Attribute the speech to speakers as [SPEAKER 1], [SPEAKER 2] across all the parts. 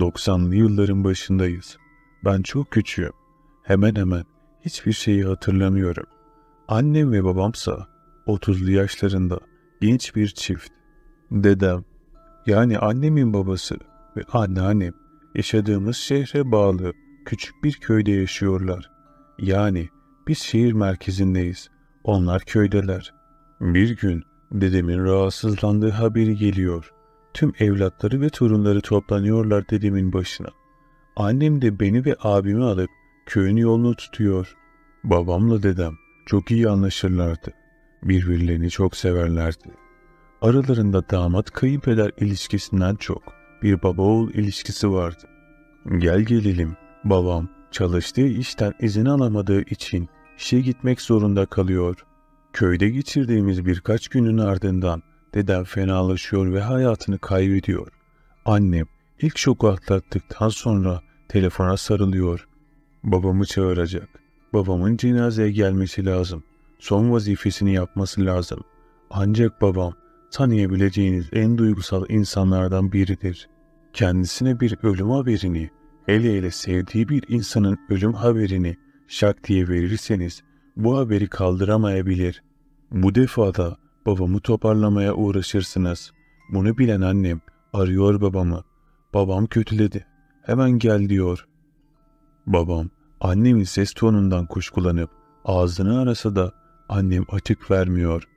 [SPEAKER 1] 90'lı yılların başındayız. Ben çok küçüğüm. Hemen hemen hiçbir şeyi hatırlamıyorum. Annem ve babamsa 30'lu yaşlarında genç bir çift. Dedem, yani annemin babası ve anneannem yaşadığımız şehre bağlı küçük bir köyde yaşıyorlar. Yani biz şehir merkezindeyiz. Onlar köydeler. Bir gün dedemin rahatsızlandığı haberi geliyor tüm evlatları ve torunları toplanıyorlar dedemin başına. Annem de beni ve abimi alıp köyün yolunu tutuyor. Babamla dedem çok iyi anlaşırlardı. Birbirlerini çok severlerdi. Aralarında damat kayınpeder ilişkisinden çok bir baba oğul ilişkisi vardı. Gel gelelim babam çalıştığı işten izin alamadığı için işe gitmek zorunda kalıyor. Köyde geçirdiğimiz birkaç günün ardından Dedem fenalaşıyor ve hayatını kaybediyor. Annem ilk şoku atlattıktan sonra telefona sarılıyor. Babamı çağıracak. Babamın cenazeye gelmesi lazım. Son vazifesini yapması lazım. Ancak babam tanıyabileceğiniz en duygusal insanlardan biridir. Kendisine bir ölüm haberini, hele ele sevdiği bir insanın ölüm haberini şak diye verirseniz bu haberi kaldıramayabilir. Bu defada Babamı toparlamaya uğraşırsınız. Bunu bilen annem arıyor babamı. Babam kötüledi. Hemen gel diyor. Babam annemin ses tonundan kuşkulanıp ağzını arasa da annem açık vermiyor.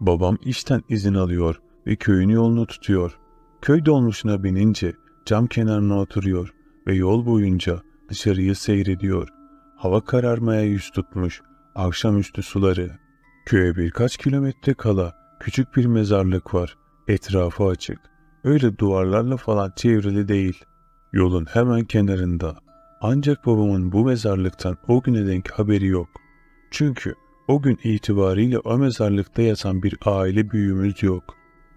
[SPEAKER 1] Babam işten izin alıyor ve köyün yolunu tutuyor. Köy dolmuşuna binince cam kenarına oturuyor ve yol boyunca dışarıyı seyrediyor. Hava kararmaya yüz tutmuş. Akşamüstü suları Köye birkaç kilometre kala küçük bir mezarlık var. Etrafı açık. Öyle duvarlarla falan çevrili değil. Yolun hemen kenarında. Ancak babamın bu mezarlıktan o güne denk haberi yok. Çünkü o gün itibariyle o mezarlıkta yatan bir aile büyüğümüz yok.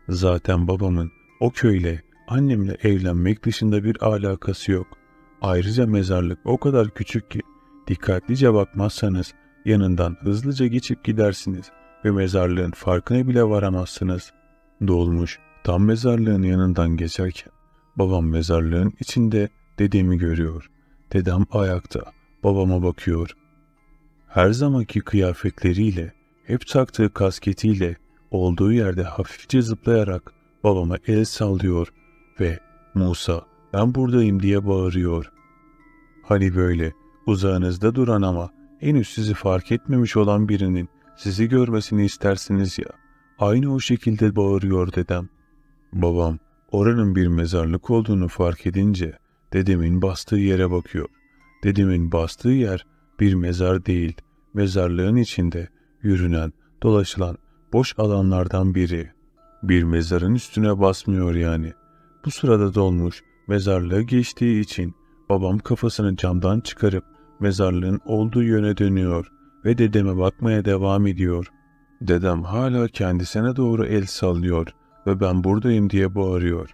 [SPEAKER 1] Zaten babamın o köyle annemle evlenmek dışında bir alakası yok. Ayrıca mezarlık o kadar küçük ki dikkatlice bakmazsanız yanından hızlıca geçip gidersiniz ve mezarlığın farkına bile varamazsınız. Dolmuş tam mezarlığın yanından geçerken babam mezarlığın içinde dedemi görüyor. Dedem ayakta babama bakıyor. Her zamanki kıyafetleriyle, hep taktığı kasketiyle olduğu yerde hafifçe zıplayarak babama el sallıyor ve Musa ben buradayım diye bağırıyor. Hani böyle uzağınızda duran ama henüz sizi fark etmemiş olan birinin sizi görmesini istersiniz ya. Aynı o şekilde bağırıyor dedem. Babam oranın bir mezarlık olduğunu fark edince dedemin bastığı yere bakıyor. Dedemin bastığı yer bir mezar değil, mezarlığın içinde yürünen, dolaşılan boş alanlardan biri. Bir mezarın üstüne basmıyor yani. Bu sırada dolmuş mezarlığı geçtiği için babam kafasını camdan çıkarıp Mezarlığın olduğu yöne dönüyor ve dedeme bakmaya devam ediyor. Dedem hala kendisine doğru el sallıyor ve ben buradayım diye bağırıyor.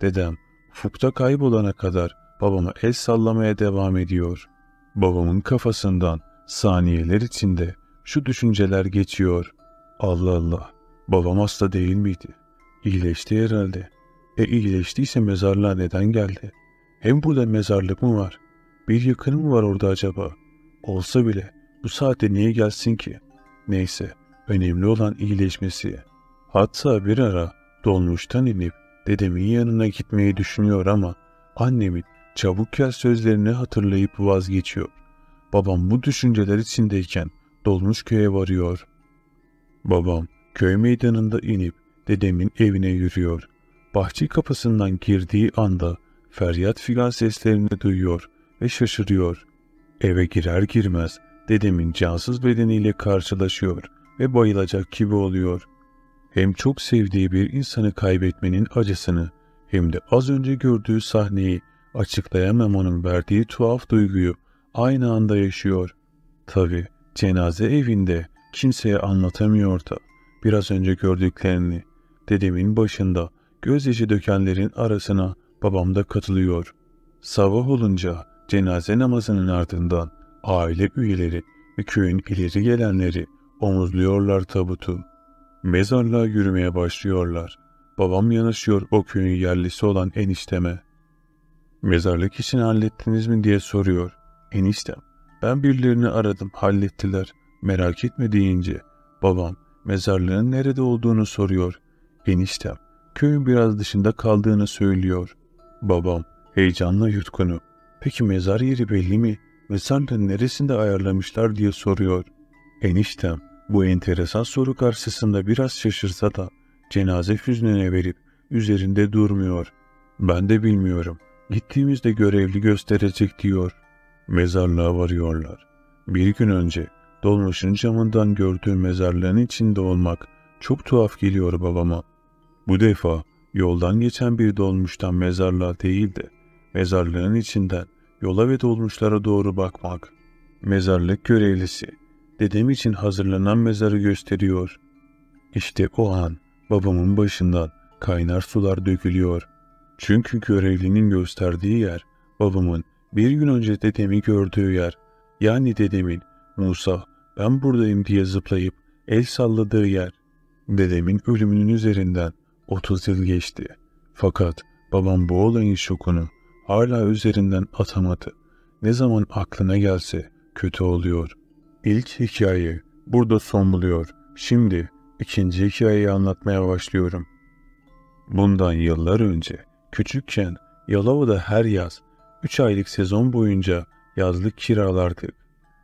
[SPEAKER 1] Dedem ufukta kaybolana kadar babama el sallamaya devam ediyor. Babamın kafasından saniyeler içinde şu düşünceler geçiyor. Allah Allah, babam hasta değil miydi? İyileşti herhalde. E iyileştiyse mezarlığa neden geldi? Hem burada mezarlık mı var? Bir yakını mı var orada acaba? Olsa bile bu saatte niye gelsin ki? Neyse, önemli olan iyileşmesi. Hatta bir ara dolmuştan inip dedemin yanına gitmeyi düşünüyor ama annemin çabuk gel sözlerini hatırlayıp vazgeçiyor. Babam bu düşünceler içindeyken dolmuş köye varıyor. Babam köy meydanında inip dedemin evine yürüyor. Bahçe kapısından girdiği anda feryat figan seslerini duyuyor ve şaşırıyor. Eve girer girmez dedemin cansız bedeniyle karşılaşıyor ve bayılacak gibi oluyor. Hem çok sevdiği bir insanı kaybetmenin acısını hem de az önce gördüğü sahneyi açıklayamamanın verdiği tuhaf duyguyu aynı anda yaşıyor. Tabi cenaze evinde kimseye anlatamıyor da biraz önce gördüklerini dedemin başında gözyaşı dökenlerin arasına babam da katılıyor. Sabah olunca cenaze namazının ardından aile üyeleri ve köyün ileri gelenleri omuzluyorlar tabutu. Mezarlığa yürümeye başlıyorlar. Babam yanaşıyor o köyün yerlisi olan enişteme. Mezarlık işini hallettiniz mi diye soruyor. Eniştem, ben birilerini aradım hallettiler. Merak etme deyince babam mezarlığın nerede olduğunu soruyor. Eniştem, köyün biraz dışında kaldığını söylüyor. Babam heyecanla yutkunup Peki mezar yeri belli mi? Mezarın neresinde ayarlamışlar diye soruyor. Eniştem bu enteresan soru karşısında biraz şaşırsa da cenaze hüznüne verip üzerinde durmuyor. Ben de bilmiyorum. Gittiğimizde görevli gösterecek diyor. Mezarlığa varıyorlar. Bir gün önce dolmuşun camından gördüğü mezarlığın içinde olmak çok tuhaf geliyor babama. Bu defa yoldan geçen bir dolmuştan mezarlığa değil de mezarlığın içinden yola ve dolmuşlara doğru bakmak. Mezarlık görevlisi dedem için hazırlanan mezarı gösteriyor. İşte o an babamın başından kaynar sular dökülüyor. Çünkü görevlinin gösterdiği yer babamın bir gün önce dedemi gördüğü yer. Yani dedemin Musa ben buradayım diye zıplayıp el salladığı yer. Dedemin ölümünün üzerinden 30 yıl geçti. Fakat babam bu olayın şokunu hala üzerinden atamadı. Ne zaman aklına gelse kötü oluyor. İlk hikaye burada son buluyor. Şimdi ikinci hikayeyi anlatmaya başlıyorum. Bundan yıllar önce küçükken Yalova'da her yaz 3 aylık sezon boyunca yazlık kiralardık.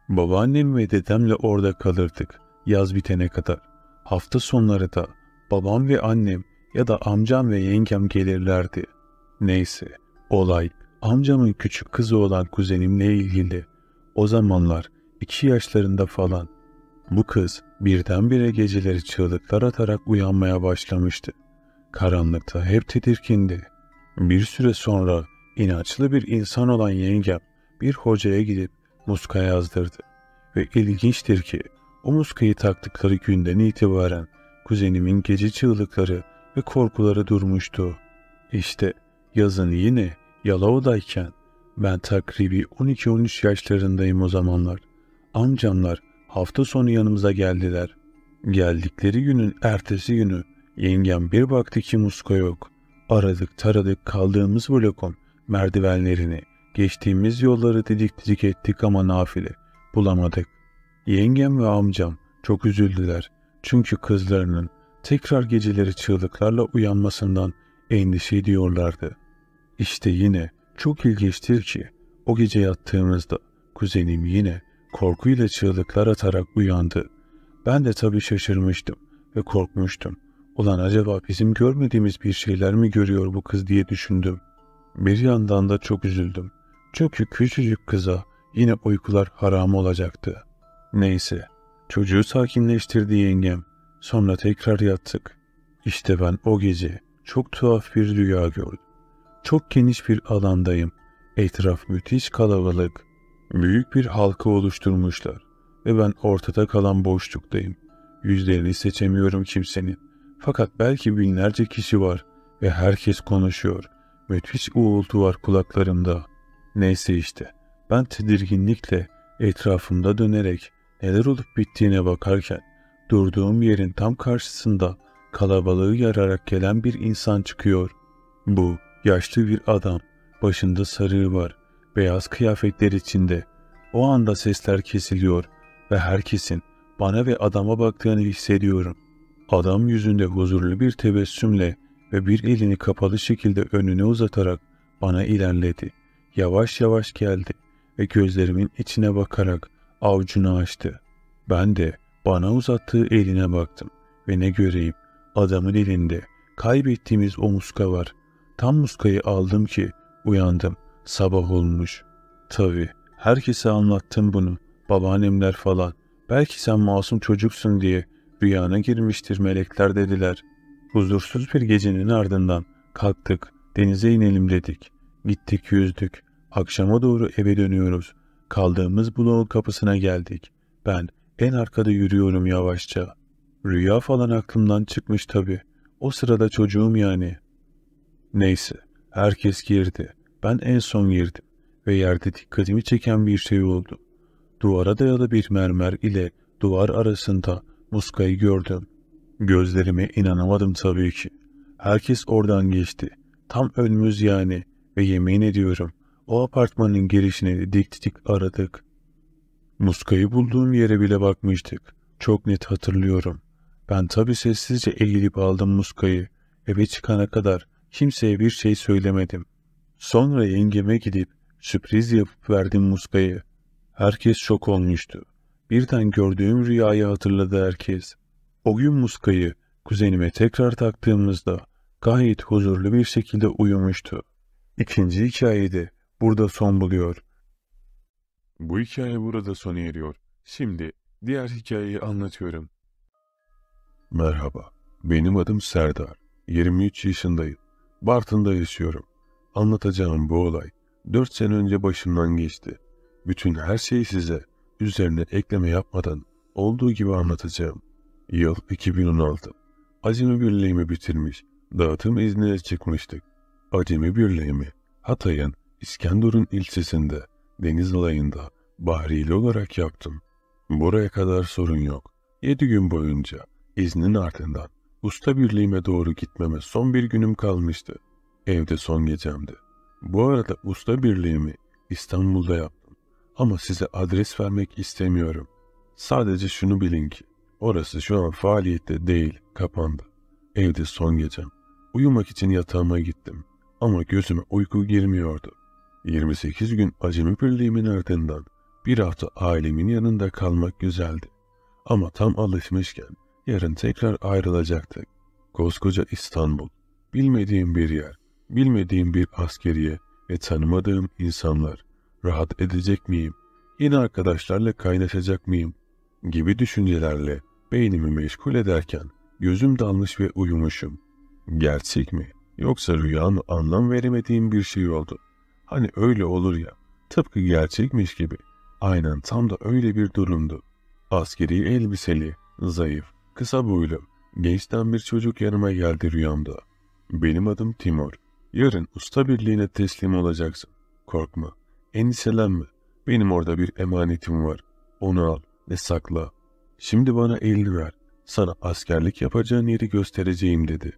[SPEAKER 1] Babaannem ve dedemle orada kalırdık yaz bitene kadar. Hafta sonları da babam ve annem ya da amcam ve yengem gelirlerdi. Neyse Olay amcamın küçük kızı olan kuzenimle ilgili. O zamanlar iki yaşlarında falan. Bu kız birdenbire geceleri çığlıklar atarak uyanmaya başlamıştı. Karanlıkta hep tedirkindi. Bir süre sonra inançlı bir insan olan yengem bir hocaya gidip muska yazdırdı. Ve ilginçtir ki o muskayı taktıkları günden itibaren kuzenimin gece çığlıkları ve korkuları durmuştu. İşte Yazın yine Yalova'dayken ben takribi 12-13 yaşlarındayım o zamanlar. Amcamlar hafta sonu yanımıza geldiler. Geldikleri günün ertesi günü yengem bir baktı ki muska yok. Aradık taradık kaldığımız blokun merdivenlerini, geçtiğimiz yolları didik didik ettik ama nafile. Bulamadık. Yengem ve amcam çok üzüldüler. Çünkü kızlarının tekrar geceleri çığlıklarla uyanmasından endişe ediyorlardı.'' İşte yine çok ilginçtir ki o gece yattığımızda kuzenim yine korkuyla çığlıklar atarak uyandı. Ben de tabii şaşırmıştım ve korkmuştum. Ulan acaba bizim görmediğimiz bir şeyler mi görüyor bu kız diye düşündüm. Bir yandan da çok üzüldüm. Çünkü küçücük kıza yine uykular haram olacaktı. Neyse, çocuğu sakinleştirdi yengem. Sonra tekrar yattık. İşte ben o gece çok tuhaf bir rüya gördüm. Çok geniş bir alandayım. Etraf müthiş kalabalık. Büyük bir halkı oluşturmuşlar ve ben ortada kalan boşluktayım. Yüzlerini seçemiyorum kimsenin. Fakat belki binlerce kişi var ve herkes konuşuyor. Müthiş uğultu var kulaklarımda. Neyse işte ben tedirginlikle etrafımda dönerek neler olup bittiğine bakarken durduğum yerin tam karşısında kalabalığı yararak gelen bir insan çıkıyor. Bu Yaşlı bir adam, başında sarığı var, beyaz kıyafetler içinde. O anda sesler kesiliyor ve herkesin bana ve adama baktığını hissediyorum. Adam yüzünde huzurlu bir tebessümle ve bir elini kapalı şekilde önüne uzatarak bana ilerledi. Yavaş yavaş geldi ve gözlerimin içine bakarak avucunu açtı. Ben de bana uzattığı eline baktım ve ne göreyim adamın elinde kaybettiğimiz o muska var. Tam muskayı aldım ki uyandım. Sabah olmuş. Tabii herkese anlattım bunu. Babaannemler falan. Belki sen masum çocuksun diye rüyana girmiştir melekler dediler. Huzursuz bir gecenin ardından kalktık, denize inelim dedik. Gittik yüzdük. Akşama doğru eve dönüyoruz. Kaldığımız bloğun kapısına geldik. Ben en arkada yürüyorum yavaşça. Rüya falan aklımdan çıkmış tabii. O sırada çocuğum yani. Neyse, herkes girdi. Ben en son girdim ve yerde dikkatimi çeken bir şey oldu. Duvara dayalı bir mermer ile duvar arasında muskayı gördüm. Gözlerime inanamadım tabii ki. Herkes oradan geçti. Tam önümüz yani ve yemin ediyorum o apartmanın girişine de dik dik aradık. Muskayı bulduğum yere bile bakmıştık. Çok net hatırlıyorum. Ben tabii sessizce eğilip aldım muskayı. Eve çıkana kadar Kimseye bir şey söylemedim. Sonra yengeme gidip sürpriz yapıp verdim muskayı. Herkes şok olmuştu. Birden gördüğüm rüyayı hatırladı herkes. O gün muskayı kuzenime tekrar taktığımızda gayet huzurlu bir şekilde uyumuştu. İkinci hikayede burada son buluyor. Bu hikaye burada sona eriyor. Şimdi diğer hikayeyi anlatıyorum. Merhaba, benim adım Serdar. 23 yaşındayım. Bartın'da yaşıyorum. Anlatacağım bu olay. Dört sene önce başımdan geçti. Bütün her şeyi size üzerine ekleme yapmadan olduğu gibi anlatacağım. Yıl 2016. Acemi Birliği'mi bitirmiş. Dağıtım iznine çıkmıştık. Acemi Birliği'mi Hatay'ın İskenderun ilçesinde deniz alayında bahriyeli olarak yaptım. Buraya kadar sorun yok. 7 gün boyunca iznin ardından Usta birliğime doğru gitmeme son bir günüm kalmıştı. Evde son gecemdi. Bu arada usta birliğimi İstanbul'da yaptım. Ama size adres vermek istemiyorum. Sadece şunu bilin ki orası şu an faaliyette değil, kapandı. Evde son gecem. Uyumak için yatağıma gittim ama gözüme uyku girmiyordu. 28 gün acemi birliğimin ardından bir hafta ailemin yanında kalmak güzeldi. Ama tam alışmışken Yarın tekrar ayrılacaktık. Koskoca İstanbul, bilmediğim bir yer, bilmediğim bir askeriye ve tanımadığım insanlar. Rahat edecek miyim? Yeni arkadaşlarla kaynaşacak mıyım? Gibi düşüncelerle beynimi meşgul ederken gözüm dalmış ve uyumuşum. Gerçek mi? Yoksa rüyanın anlam veremediğim bir şey oldu. Hani öyle olur ya, tıpkı gerçekmiş gibi. Aynen tam da öyle bir durumdu. Askeri elbiseli, zayıf, Kısa boylu, gençten bir çocuk yanıma geldi rüyamda. Benim adım Timur. Yarın usta birliğine teslim olacaksın. Korkma, endişelenme. Benim orada bir emanetim var. Onu al ve sakla. Şimdi bana elini ver. Sana askerlik yapacağın yeri göstereceğim dedi.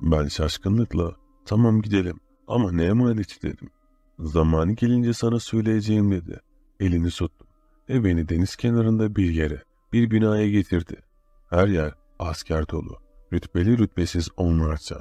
[SPEAKER 1] Ben şaşkınlıkla tamam gidelim ama ne emaneti dedim. Zamanı gelince sana söyleyeceğim dedi. Elini tuttum ve beni deniz kenarında bir yere, bir binaya getirdi. Her yer asker dolu. Rütbeli rütbesiz onlarca.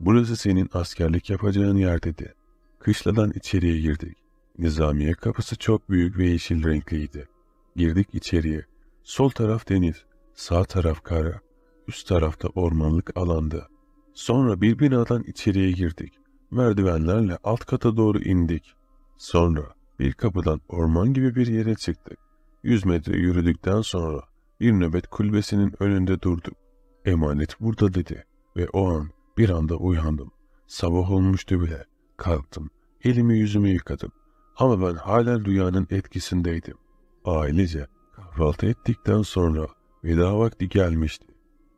[SPEAKER 1] Burası senin askerlik yapacağın yer dedi. Kışladan içeriye girdik. Nizamiye kapısı çok büyük ve yeşil renkliydi. Girdik içeriye. Sol taraf deniz, sağ taraf kara, üst tarafta ormanlık alandı. Sonra bir binadan içeriye girdik. Merdivenlerle alt kata doğru indik. Sonra bir kapıdan orman gibi bir yere çıktık. Yüz metre yürüdükten sonra bir nöbet kulübesinin önünde durduk. Emanet burada dedi ve o an bir anda uyandım. Sabah olmuştu bile. Kalktım. Elimi yüzümü yıkadım. Ama ben halen rüyanın etkisindeydim. Ailece kahvaltı ettikten sonra veda vakti gelmişti.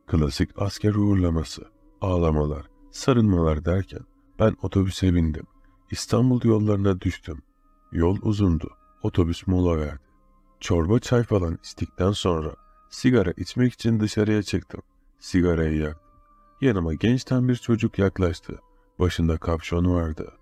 [SPEAKER 1] Klasik asker uğurlaması, ağlamalar, sarınmalar derken ben otobüse bindim. İstanbul yollarına düştüm. Yol uzundu. Otobüs mola verdi. Çorba çay falan istikten sonra Sigara içmek için dışarıya çıktım. Sigarayı yaktım. Yanıma gençten bir çocuk yaklaştı. Başında kapşon vardı.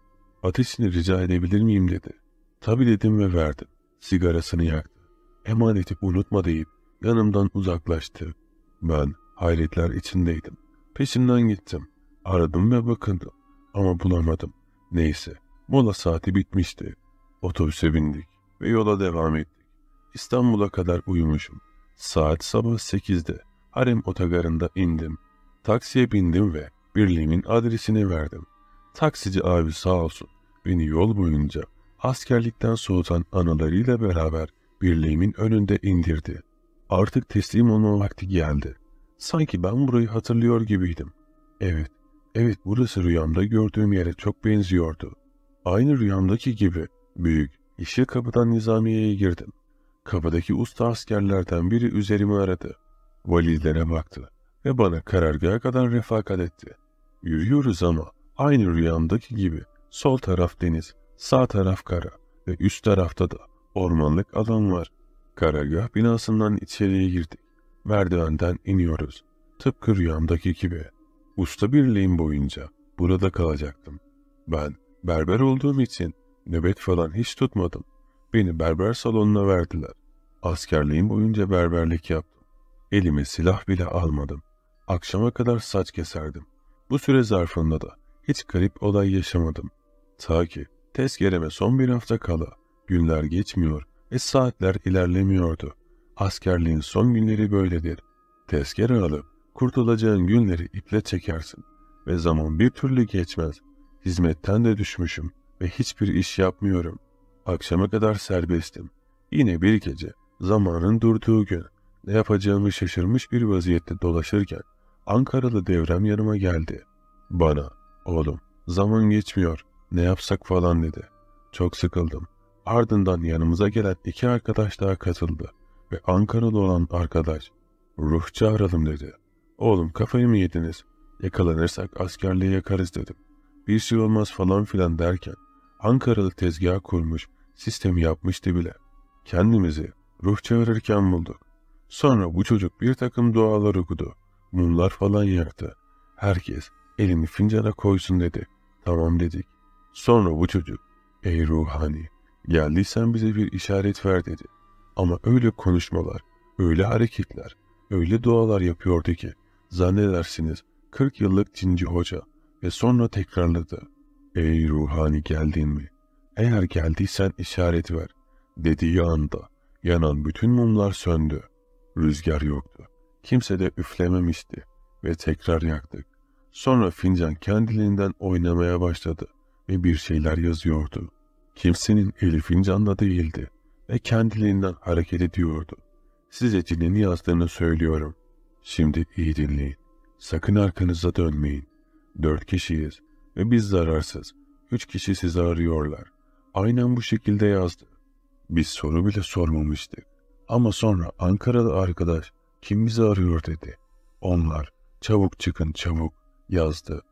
[SPEAKER 1] Ateşini rica edebilir miyim dedi. Tabi dedim ve verdim. Sigarasını yaktı. Emaneti unutma deyip yanımdan uzaklaştı. Ben hayretler içindeydim. Peşimden gittim. Aradım ve bakındım. Ama bulamadım. Neyse. Mola saati bitmişti. Otobüse bindik ve yola devam ettik. İstanbul'a kadar uyumuşum. Saat sabah 8'de harem otogarında indim. Taksiye bindim ve birliğimin adresini verdim. Taksici abi sağ olsun beni yol boyunca askerlikten soğutan analarıyla beraber birliğimin önünde indirdi. Artık teslim olma vakti geldi. Sanki ben burayı hatırlıyor gibiydim. Evet, evet burası rüyamda gördüğüm yere çok benziyordu. Aynı rüyamdaki gibi büyük, yeşil kapıdan nizamiyeye girdim. Kapıdaki usta askerlerden biri üzerimi aradı. Valizlere baktı ve bana karargaha kadar refakat etti. Yürüyoruz ama aynı rüyamdaki gibi sol taraf deniz, sağ taraf kara ve üst tarafta da ormanlık alan var. Karargah binasından içeriye girdik. Merdivenden iniyoruz. Tıpkı rüyamdaki gibi. Usta birliğim boyunca burada kalacaktım. Ben berber olduğum için nöbet falan hiç tutmadım. Beni berber salonuna verdiler. Askerliğim boyunca berberlik yaptım. Elime silah bile almadım. Akşama kadar saç keserdim. Bu süre zarfında da hiç garip olay yaşamadım. Ta ki tezkereme son bir hafta kala günler geçmiyor ve saatler ilerlemiyordu. Askerliğin son günleri böyledir. Tezkere alıp kurtulacağın günleri iple çekersin ve zaman bir türlü geçmez. Hizmetten de düşmüşüm ve hiçbir iş yapmıyorum.'' Akşama kadar serbestim. Yine bir gece, zamanın durduğu gün, ne yapacağımı şaşırmış bir vaziyette dolaşırken Ankaralı devrem yanıma geldi. Bana, oğlum zaman geçmiyor, ne yapsak falan dedi. Çok sıkıldım. Ardından yanımıza gelen iki arkadaş daha katıldı ve Ankaralı olan arkadaş, ruh çağıralım dedi. Oğlum kafayı mı yediniz? Yakalanırsak askerliğe yakarız dedim. Bir şey olmaz falan filan derken Ankaralı tezgah kurmuş, sistemi yapmıştı bile. Kendimizi ruh çağırırken bulduk. Sonra bu çocuk bir takım dualar okudu. Mumlar falan yaktı. Herkes elini fincana koysun dedi. Tamam dedik. Sonra bu çocuk, ey ruhani, geldiysen bize bir işaret ver dedi. Ama öyle konuşmalar, öyle hareketler, öyle dualar yapıyordu ki, zannedersiniz 40 yıllık cinci hoca ve sonra tekrarladı. Ey ruhani geldin mi? Eğer geldiysen işaret ver. Dediği anda yanan bütün mumlar söndü. Rüzgar yoktu. Kimse de üflememişti ve tekrar yaktık. Sonra fincan kendiliğinden oynamaya başladı ve bir şeyler yazıyordu. Kimsenin eli fincanda değildi ve kendiliğinden hareket ediyordu. Size cinin yazdığını söylüyorum. Şimdi iyi dinleyin. Sakın arkanıza dönmeyin. Dört kişiyiz ve biz zararsız. Üç kişi sizi arıyorlar. Aynen bu şekilde yazdı. Biz soru bile sormamıştık. Ama sonra Ankara'da arkadaş kim bizi arıyor dedi. Onlar çabuk çıkın çabuk yazdı.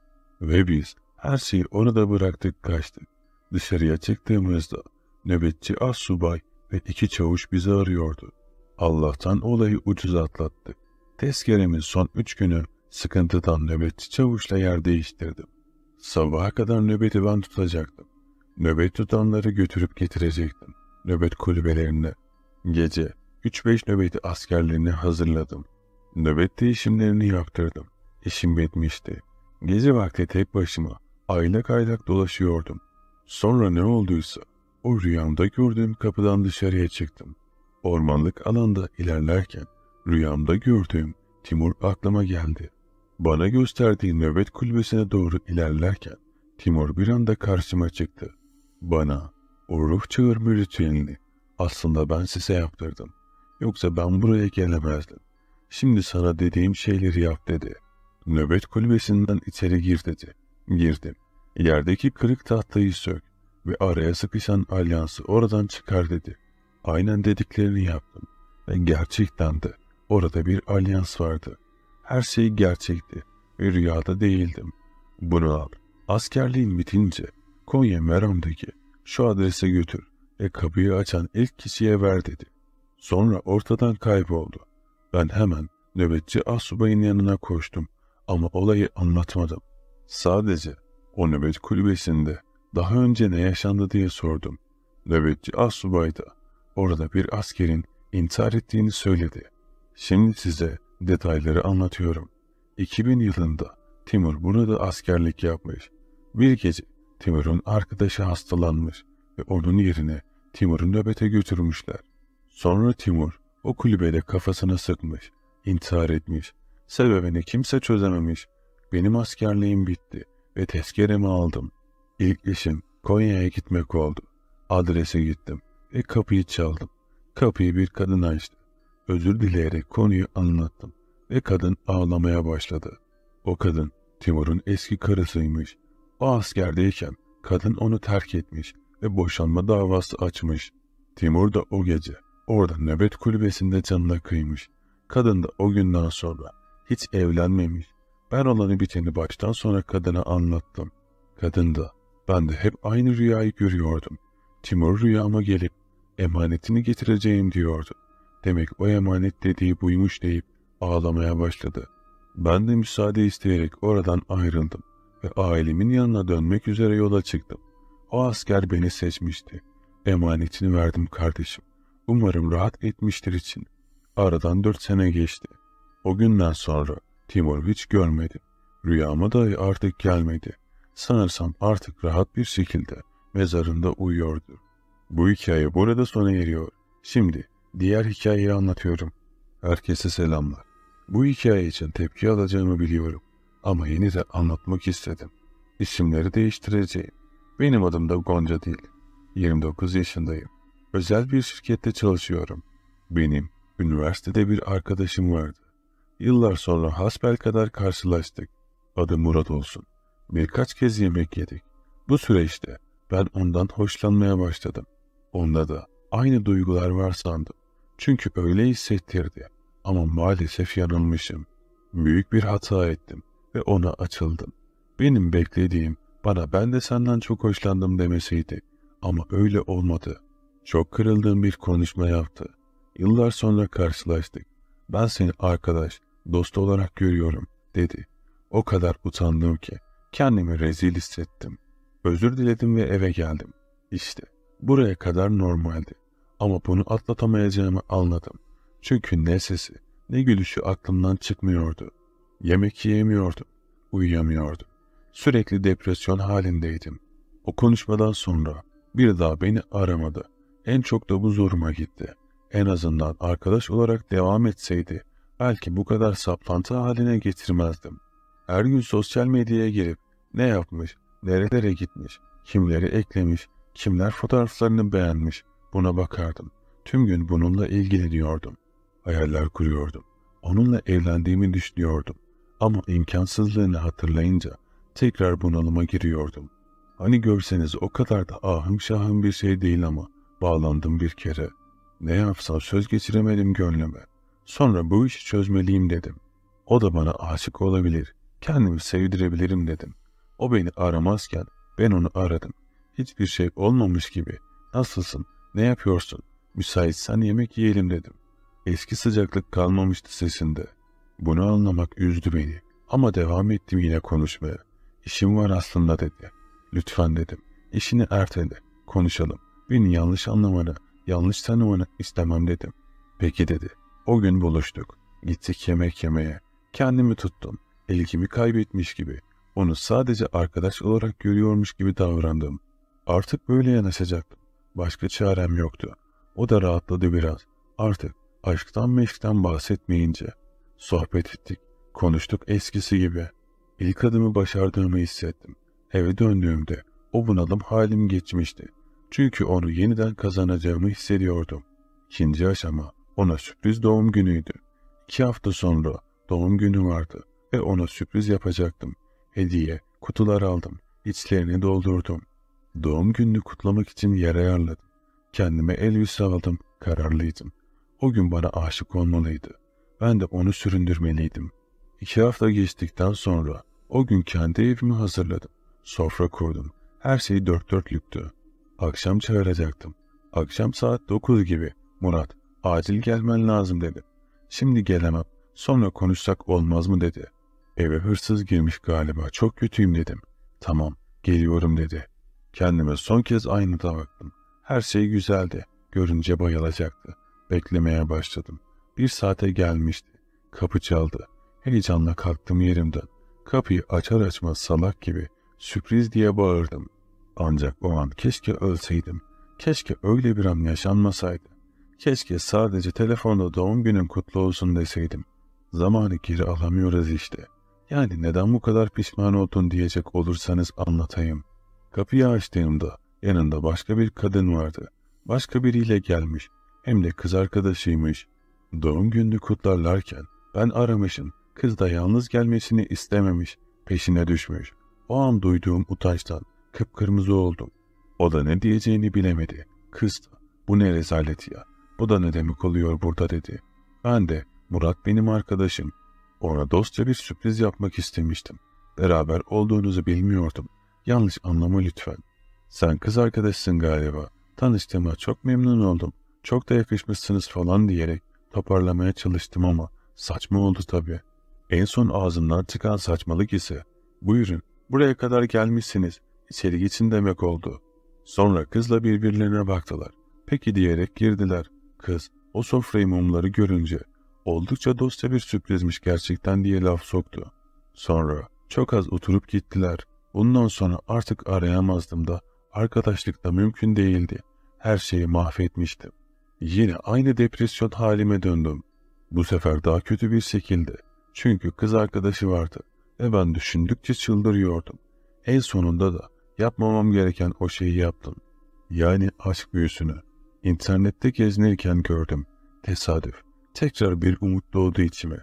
[SPEAKER 1] Ve biz her şeyi orada bıraktık kaçtık. Dışarıya çıktığımızda nöbetçi az subay ve iki çavuş bizi arıyordu. Allah'tan olayı ucuz atlattık. Tezkeremin son üç günü sıkıntıdan nöbetçi çavuşla yer değiştirdim. Sabaha kadar nöbeti ben tutacaktım. Nöbet tutanları götürüp getirecektim. Nöbet kulübelerine. Gece 3-5 nöbeti askerlerini hazırladım. Nöbet değişimlerini yaptırdım. İşim bitmişti. Gece vakti tek başıma aylak aylak dolaşıyordum. Sonra ne olduysa o rüyamda gördüğüm kapıdan dışarıya çıktım. Ormanlık alanda ilerlerken rüyamda gördüğüm Timur aklıma geldi. Bana gösterdiği nöbet kulübesine doğru ilerlerken Timur bir anda karşıma çıktı. Bana o ruh çağırma ritüelini aslında ben size yaptırdım. Yoksa ben buraya gelemezdim. Şimdi sana dediğim şeyleri yap dedi. Nöbet kulübesinden içeri gir dedi. Girdim. Yerdeki kırık tahtayı sök ve araya sıkışan alyansı oradan çıkar dedi. Aynen dediklerini yaptım ve gerçekten de orada bir alyans vardı.'' Her şey gerçekti ve rüyada değildim. Bunu al. Askerliğin bitince Konya Meram'daki şu adrese götür ve kapıyı açan ilk kişiye ver dedi. Sonra ortadan kayboldu. Ben hemen nöbetçi asubayın yanına koştum ama olayı anlatmadım. Sadece o nöbet kulübesinde daha önce ne yaşandı diye sordum. Nöbetçi asubay da orada bir askerin intihar ettiğini söyledi. Şimdi size Detayları anlatıyorum. 2000 yılında Timur burada askerlik yapmış. Bir gece Timur'un arkadaşı hastalanmış ve onun yerine Timur'u nöbete götürmüşler. Sonra Timur o kulübede kafasına sıkmış, intihar etmiş. Sebebini kimse çözememiş. Benim askerliğim bitti ve tezkeremi aldım. İlk işim Konya'ya gitmek oldu. Adrese gittim ve kapıyı çaldım. Kapıyı bir kadın açtı. Özür dileyerek konuyu anlattım ve kadın ağlamaya başladı. O kadın Timur'un eski karısıymış. O askerdeyken kadın onu terk etmiş ve boşanma davası açmış. Timur da o gece orada nöbet kulübesinde canına kıymış. Kadın da o günden sonra hiç evlenmemiş. Ben olanı biteni baştan sonra kadına anlattım. Kadın da ben de hep aynı rüyayı görüyordum. Timur rüyama gelip emanetini getireceğim diyordu. Demek o emanet dediği buymuş deyip ağlamaya başladı. Ben de müsaade isteyerek oradan ayrıldım ve ailemin yanına dönmek üzere yola çıktım. O asker beni seçmişti. Emanetini verdim kardeşim. Umarım rahat etmiştir için. Aradan dört sene geçti. O günden sonra Timur hiç görmedim. Rüyama dahi artık gelmedi. Sanırsam artık rahat bir şekilde mezarında uyuyordu. Bu hikaye burada sona eriyor. Şimdi Diğer hikayeyi anlatıyorum. Herkese selamlar. Bu hikaye için tepki alacağımı biliyorum. Ama yeni de anlatmak istedim. İsimleri değiştireceğim. Benim adım da Gonca değil. 29 yaşındayım. Özel bir şirkette çalışıyorum. Benim üniversitede bir arkadaşım vardı. Yıllar sonra hasbel kadar karşılaştık. Adı Murat olsun. Birkaç kez yemek yedik. Bu süreçte ben ondan hoşlanmaya başladım. Onda da aynı duygular var sandım. Çünkü öyle hissettirdi. Ama maalesef yanılmışım. Büyük bir hata ettim ve ona açıldım. Benim beklediğim bana ben de senden çok hoşlandım demesiydi. Ama öyle olmadı. Çok kırıldığım bir konuşma yaptı. Yıllar sonra karşılaştık. Ben seni arkadaş, dost olarak görüyorum dedi. O kadar utandım ki kendimi rezil hissettim. Özür diledim ve eve geldim. İşte buraya kadar normaldi. Ama bunu atlatamayacağımı anladım. Çünkü ne sesi ne gülüşü aklımdan çıkmıyordu. Yemek yiyemiyordum, uyuyamıyordum. Sürekli depresyon halindeydim. O konuşmadan sonra bir daha beni aramadı. En çok da bu zoruma gitti. En azından arkadaş olarak devam etseydi belki bu kadar saplantı haline getirmezdim. Her gün sosyal medyaya girip ne yapmış, nerelere gitmiş, kimleri eklemiş, kimler fotoğraflarını beğenmiş, Buna bakardım. Tüm gün bununla ilgileniyordum. Hayaller kuruyordum. Onunla evlendiğimi düşünüyordum. Ama imkansızlığını hatırlayınca tekrar bunalıma giriyordum. Hani görseniz o kadar da ahım şahım bir şey değil ama bağlandım bir kere. Ne yapsam söz geçiremedim gönlüme. Sonra bu işi çözmeliyim dedim. O da bana aşık olabilir, kendimi sevdirebilirim dedim. O beni aramazken ben onu aradım. Hiçbir şey olmamış gibi. Nasılsın, ne yapıyorsun? Müsaitsen yemek yiyelim dedim. Eski sıcaklık kalmamıştı sesinde. Bunu anlamak üzdü beni. Ama devam ettim yine konuşmaya. İşim var aslında dedi. Lütfen dedim. İşini ertele. Konuşalım. Beni yanlış anlamanı, yanlış tanımanı istemem dedim. Peki dedi. O gün buluştuk. Gittik yemek yemeye. Kendimi tuttum. İlgimi kaybetmiş gibi. Onu sadece arkadaş olarak görüyormuş gibi davrandım. Artık böyle yanaşacaktım. Başka çarem yoktu. O da rahatladı biraz. Artık aşktan meşkten bahsetmeyince. Sohbet ettik, konuştuk eskisi gibi. İlk adımı başardığımı hissettim. Eve döndüğümde o bunalım halim geçmişti. Çünkü onu yeniden kazanacağımı hissediyordum. İkinci aşama ona sürpriz doğum günüydü. İki hafta sonra doğum günü vardı ve ona sürpriz yapacaktım. Hediye, kutular aldım, içlerini doldurdum. Doğum gününü kutlamak için yer ayarladım. Kendime Elvis'i aldım, kararlıydım. O gün bana aşık olmalıydı. Ben de onu süründürmeliydim. İki hafta geçtikten sonra o gün kendi evimi hazırladım. Sofra kurdum. Her şey dört dörtlüktü. Akşam çağıracaktım. Akşam saat dokuz gibi. Murat, acil gelmen lazım dedi. Şimdi gelemem. Sonra konuşsak olmaz mı dedi. Eve hırsız girmiş galiba. Çok kötüyüm dedim. Tamam, geliyorum dedi. Kendime son kez aynada baktım. Her şey güzeldi. Görünce bayılacaktı. Beklemeye başladım. Bir saate gelmişti. Kapı çaldı. Heyecanla kalktım yerimden. Kapıyı açar açmaz salak gibi sürpriz diye bağırdım. Ancak o an keşke ölseydim. Keşke öyle bir an yaşanmasaydı. Keşke sadece telefonda doğum günün kutlu olsun deseydim. Zamanı geri alamıyoruz işte. Yani neden bu kadar pişman oldun diyecek olursanız anlatayım. Kapıyı açtığımda yanında başka bir kadın vardı. Başka biriyle gelmiş. Hem de kız arkadaşıymış. Doğum gününü kutlarlarken ben aramışım. Kız da yalnız gelmesini istememiş. Peşine düşmüş. O an duyduğum utançtan kıpkırmızı oldum. O da ne diyeceğini bilemedi. Kız da bu ne rezalet ya. Bu da ne demek oluyor burada dedi. Ben de Murat benim arkadaşım. Ona dostça bir sürpriz yapmak istemiştim. Beraber olduğunuzu bilmiyordum. Yanlış anlama lütfen. Sen kız arkadaşsın galiba. Tanıştığıma çok memnun oldum. Çok da yakışmışsınız falan diyerek toparlamaya çalıştım ama saçma oldu tabii. En son ağzımdan çıkan saçmalık ise buyurun buraya kadar gelmişsiniz içeri geçin demek oldu. Sonra kızla birbirlerine baktılar. Peki diyerek girdiler. Kız o sofrayı mumları görünce oldukça dostça bir sürprizmiş gerçekten diye laf soktu. Sonra çok az oturup gittiler. Bundan sonra artık arayamazdım da arkadaşlık da mümkün değildi. Her şeyi mahvetmiştim. Yine aynı depresyon halime döndüm. Bu sefer daha kötü bir şekilde. Çünkü kız arkadaşı vardı ve ben düşündükçe çıldırıyordum. En sonunda da yapmamam gereken o şeyi yaptım. Yani aşk büyüsünü. İnternette gezinirken gördüm. Tesadüf. Tekrar bir umut doğdu içime.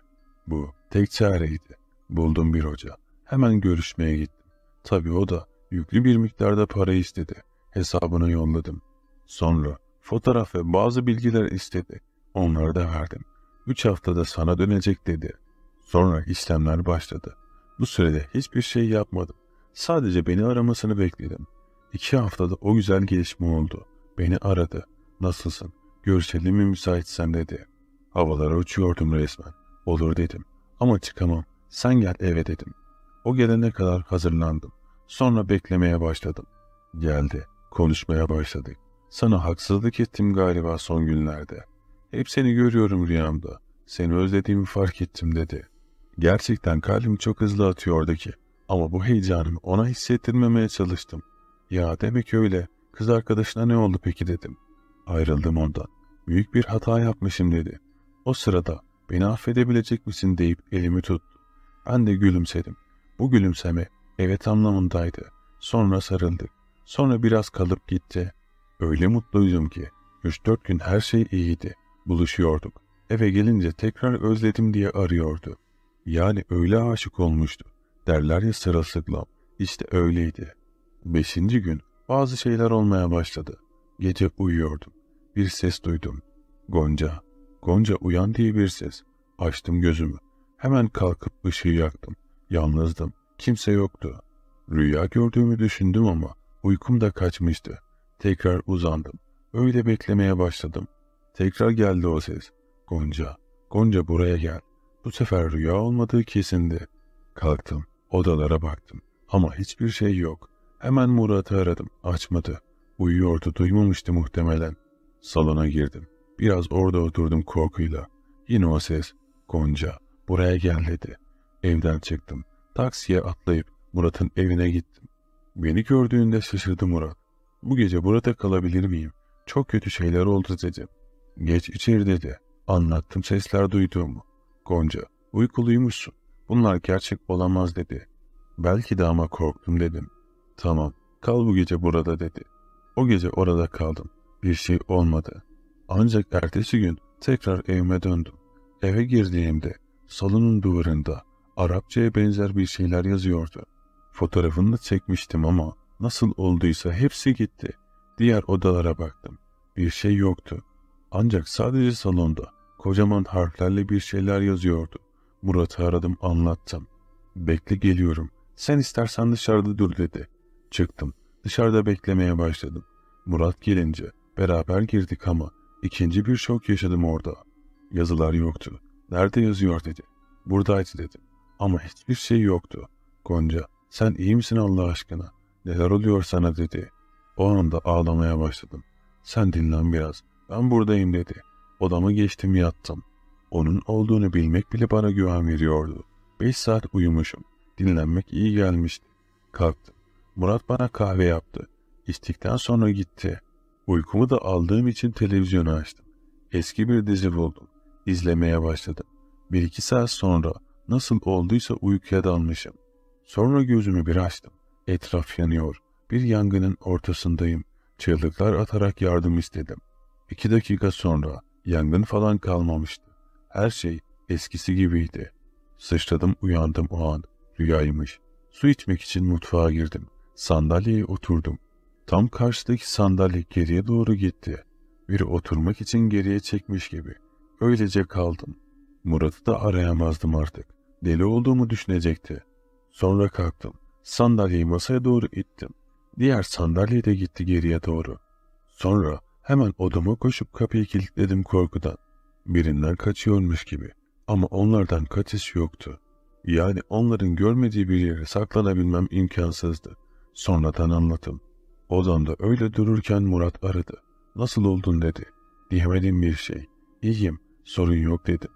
[SPEAKER 1] Bu tek çareydi. Buldum bir hoca. Hemen görüşmeye gittim. Tabii o da yüklü bir miktarda para istedi. Hesabını yolladım. Sonra fotoğraf ve bazı bilgiler istedi. Onları da verdim. Üç haftada sana dönecek dedi. Sonra işlemler başladı. Bu sürede hiçbir şey yapmadım. Sadece beni aramasını bekledim. İki haftada o güzel gelişme oldu. Beni aradı. Nasılsın? Görüşelim mi müsaitsen dedi. Havalara uçuyordum resmen. Olur dedim. Ama çıkamam. Sen gel eve dedim. O gelene kadar hazırlandım. Sonra beklemeye başladım. Geldi. Konuşmaya başladık. Sana haksızlık ettim galiba son günlerde. Hep seni görüyorum rüyamda. Seni özlediğimi fark ettim dedi. Gerçekten kalbim çok hızlı atıyordu ki. Ama bu heyecanımı ona hissettirmemeye çalıştım. Ya demek öyle. Kız arkadaşına ne oldu peki dedim. Ayrıldım ondan. Büyük bir hata yapmışım dedi. O sırada beni affedebilecek misin deyip elimi tuttu. Ben de gülümsedim. Bu gülümseme Evet anlamındaydı. Sonra sarıldık. Sonra biraz kalıp gitti. Öyle mutluydum ki. 3-4 gün her şey iyiydi. Buluşuyorduk. Eve gelince tekrar özledim diye arıyordu. Yani öyle aşık olmuştu. Derler ya sırılsıklam. İşte öyleydi. Beşinci gün bazı şeyler olmaya başladı. Gece uyuyordum. Bir ses duydum. Gonca. Gonca uyan diye bir ses. Açtım gözümü. Hemen kalkıp ışığı yaktım. Yalnızdım. Kimse yoktu. Rüya gördüğümü düşündüm ama uykum da kaçmıştı. Tekrar uzandım. Öyle beklemeye başladım. Tekrar geldi o ses. Gonca, Gonca buraya gel. Bu sefer rüya olmadığı kesindi. Kalktım, odalara baktım. Ama hiçbir şey yok. Hemen Murat'ı aradım, açmadı. Uyuyordu, duymamıştı muhtemelen. Salona girdim. Biraz orada oturdum korkuyla. Yine o ses, Gonca, buraya gel dedi. Evden çıktım. Taksiye atlayıp Murat'ın evine gittim. Beni gördüğünde şaşırdı Murat. Bu gece burada kalabilir miyim? Çok kötü şeyler oldu dedim. Geç içeri dedi. Anlattım sesler duyduğumu. Gonca, uykuluymuşsun. Bunlar gerçek olamaz dedi. Belki de ama korktum dedim. Tamam, kal bu gece burada dedi. O gece orada kaldım. Bir şey olmadı. Ancak ertesi gün tekrar evime döndüm. Eve girdiğimde salonun duvarında Arapçaya benzer bir şeyler yazıyordu. Fotoğrafını da çekmiştim ama nasıl olduysa hepsi gitti. Diğer odalara baktım. Bir şey yoktu. Ancak sadece salonda kocaman harflerle bir şeyler yazıyordu. Murat'ı aradım anlattım. Bekle geliyorum. Sen istersen dışarıda dur dedi. Çıktım. Dışarıda beklemeye başladım. Murat gelince beraber girdik ama ikinci bir şok yaşadım orada. Yazılar yoktu. Nerede yazıyor dedi. Buradaydı dedim. Ama hiçbir şey yoktu. Gonca, sen iyi misin Allah aşkına? Neler oluyor sana dedi. O anda ağlamaya başladım. Sen dinlen biraz. Ben buradayım dedi. Odama geçtim yattım. Onun olduğunu bilmek bile bana güven veriyordu. Beş saat uyumuşum. Dinlenmek iyi gelmişti. Kalktım. Murat bana kahve yaptı. İçtikten sonra gitti. Uykumu da aldığım için televizyonu açtım. Eski bir dizi buldum. İzlemeye başladım. Bir iki saat sonra Nasıl olduysa uykuya dalmışım. Sonra gözümü bir açtım. Etraf yanıyor. Bir yangının ortasındayım. Çığlıklar atarak yardım istedim. İki dakika sonra yangın falan kalmamıştı. Her şey eskisi gibiydi. Sıçradım uyandım o an. Rüyaymış. Su içmek için mutfağa girdim. Sandalyeye oturdum. Tam karşıdaki sandalye geriye doğru gitti. Biri oturmak için geriye çekmiş gibi. Öylece kaldım. Murat'ı da arayamazdım artık deli olduğumu düşünecekti. Sonra kalktım. Sandalyeyi masaya doğru ittim. Diğer sandalye de gitti geriye doğru. Sonra hemen odama koşup kapıyı kilitledim korkudan. Birinden kaçıyormuş gibi. Ama onlardan kaçış yoktu. Yani onların görmediği bir yere saklanabilmem imkansızdı. Sonradan anlatım. Odamda öyle dururken Murat aradı. Nasıl oldun dedi. Diyemedim bir şey. İyiyim, sorun yok dedim.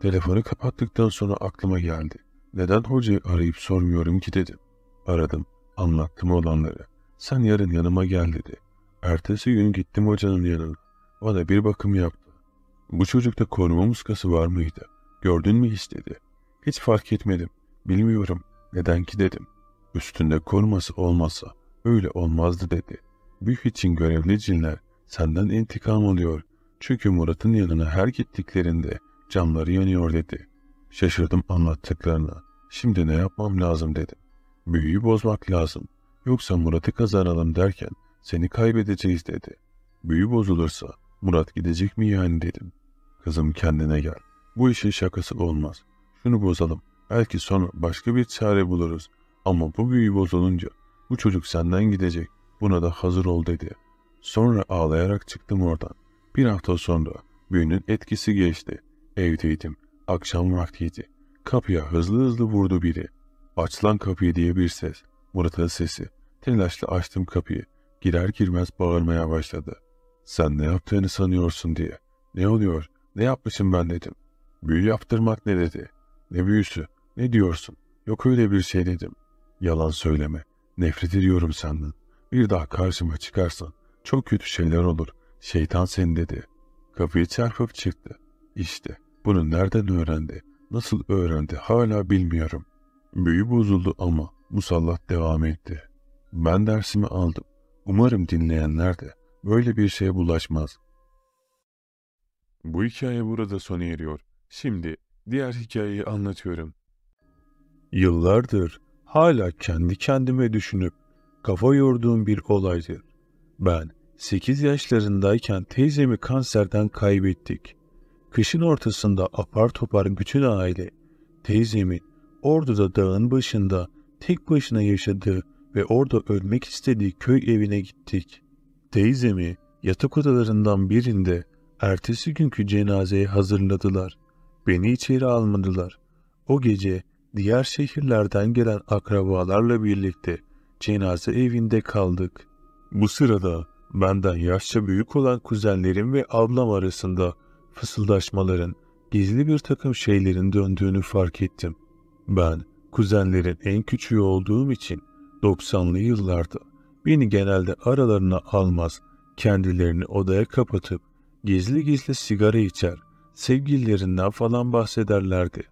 [SPEAKER 1] Telefonu kapattıktan sonra aklıma geldi. Neden hocayı arayıp sormuyorum ki dedim. Aradım, anlattım olanları. Sen yarın yanıma gel dedi. Ertesi gün gittim hocanın yanına. Bana bir bakım yaptı. Bu çocukta koruma muskası var mıydı? Gördün mü hiç istedi. Hiç fark etmedim. Bilmiyorum. Neden ki dedim. Üstünde koruması olmasa öyle olmazdı dedi. Büyük için görevli cinler senden intikam alıyor. Çünkü Murat'ın yanına her gittiklerinde Camları yanıyor dedi. Şaşırdım anlattıklarına. Şimdi ne yapmam lazım dedim. Büyüyü bozmak lazım. Yoksa Murat'ı kazanalım derken seni kaybedeceğiz dedi. Büyü bozulursa Murat gidecek mi yani dedim. Kızım kendine gel. Bu işin şakası olmaz. Şunu bozalım. Belki sonra başka bir çare buluruz. Ama bu büyü bozulunca bu çocuk senden gidecek. Buna da hazır ol dedi. Sonra ağlayarak çıktım oradan. Bir hafta sonra büyünün etkisi geçti. Evdeydim. Akşam vaktiydi. Kapıya hızlı hızlı vurdu biri. Aç lan kapıyı diye bir ses. Murat'ın sesi. Telaşla açtım kapıyı. Girer girmez bağırmaya başladı. Sen ne yaptığını sanıyorsun diye. Ne oluyor? Ne yapmışım ben dedim. Büyü yaptırmak ne dedi? Ne büyüsü? Ne diyorsun? Yok öyle bir şey dedim. Yalan söyleme. Nefret ediyorum senden. Bir daha karşıma çıkarsan çok kötü şeyler olur. Şeytan seni dedi. Kapıyı çarpıp çıktı. İşte bunu nereden öğrendi, nasıl öğrendi hala bilmiyorum. Büyü bozuldu ama musallat devam etti. Ben dersimi aldım. Umarım dinleyenler de böyle bir şeye bulaşmaz. Bu hikaye burada sona eriyor. Şimdi diğer hikayeyi anlatıyorum. Yıllardır hala kendi kendime düşünüp kafa yorduğum bir olaydır. Ben 8 yaşlarındayken teyzemi kanserden kaybettik. Kışın ortasında apar topar bütün aile, teyzemin Ordu'da dağın başında tek başına yaşadığı ve orada ölmek istediği köy evine gittik. Teyzemi yatak odalarından birinde ertesi günkü cenazeye hazırladılar. Beni içeri almadılar. O gece diğer şehirlerden gelen akrabalarla birlikte cenaze evinde kaldık. Bu sırada benden yaşça büyük olan kuzenlerim ve ablam arasında fısıldaşmaların, gizli bir takım şeylerin döndüğünü fark ettim. Ben kuzenlerin en küçüğü olduğum için 90'lı yıllarda beni genelde aralarına almaz, kendilerini odaya kapatıp gizli gizli sigara içer, sevgililerinden falan bahsederlerdi.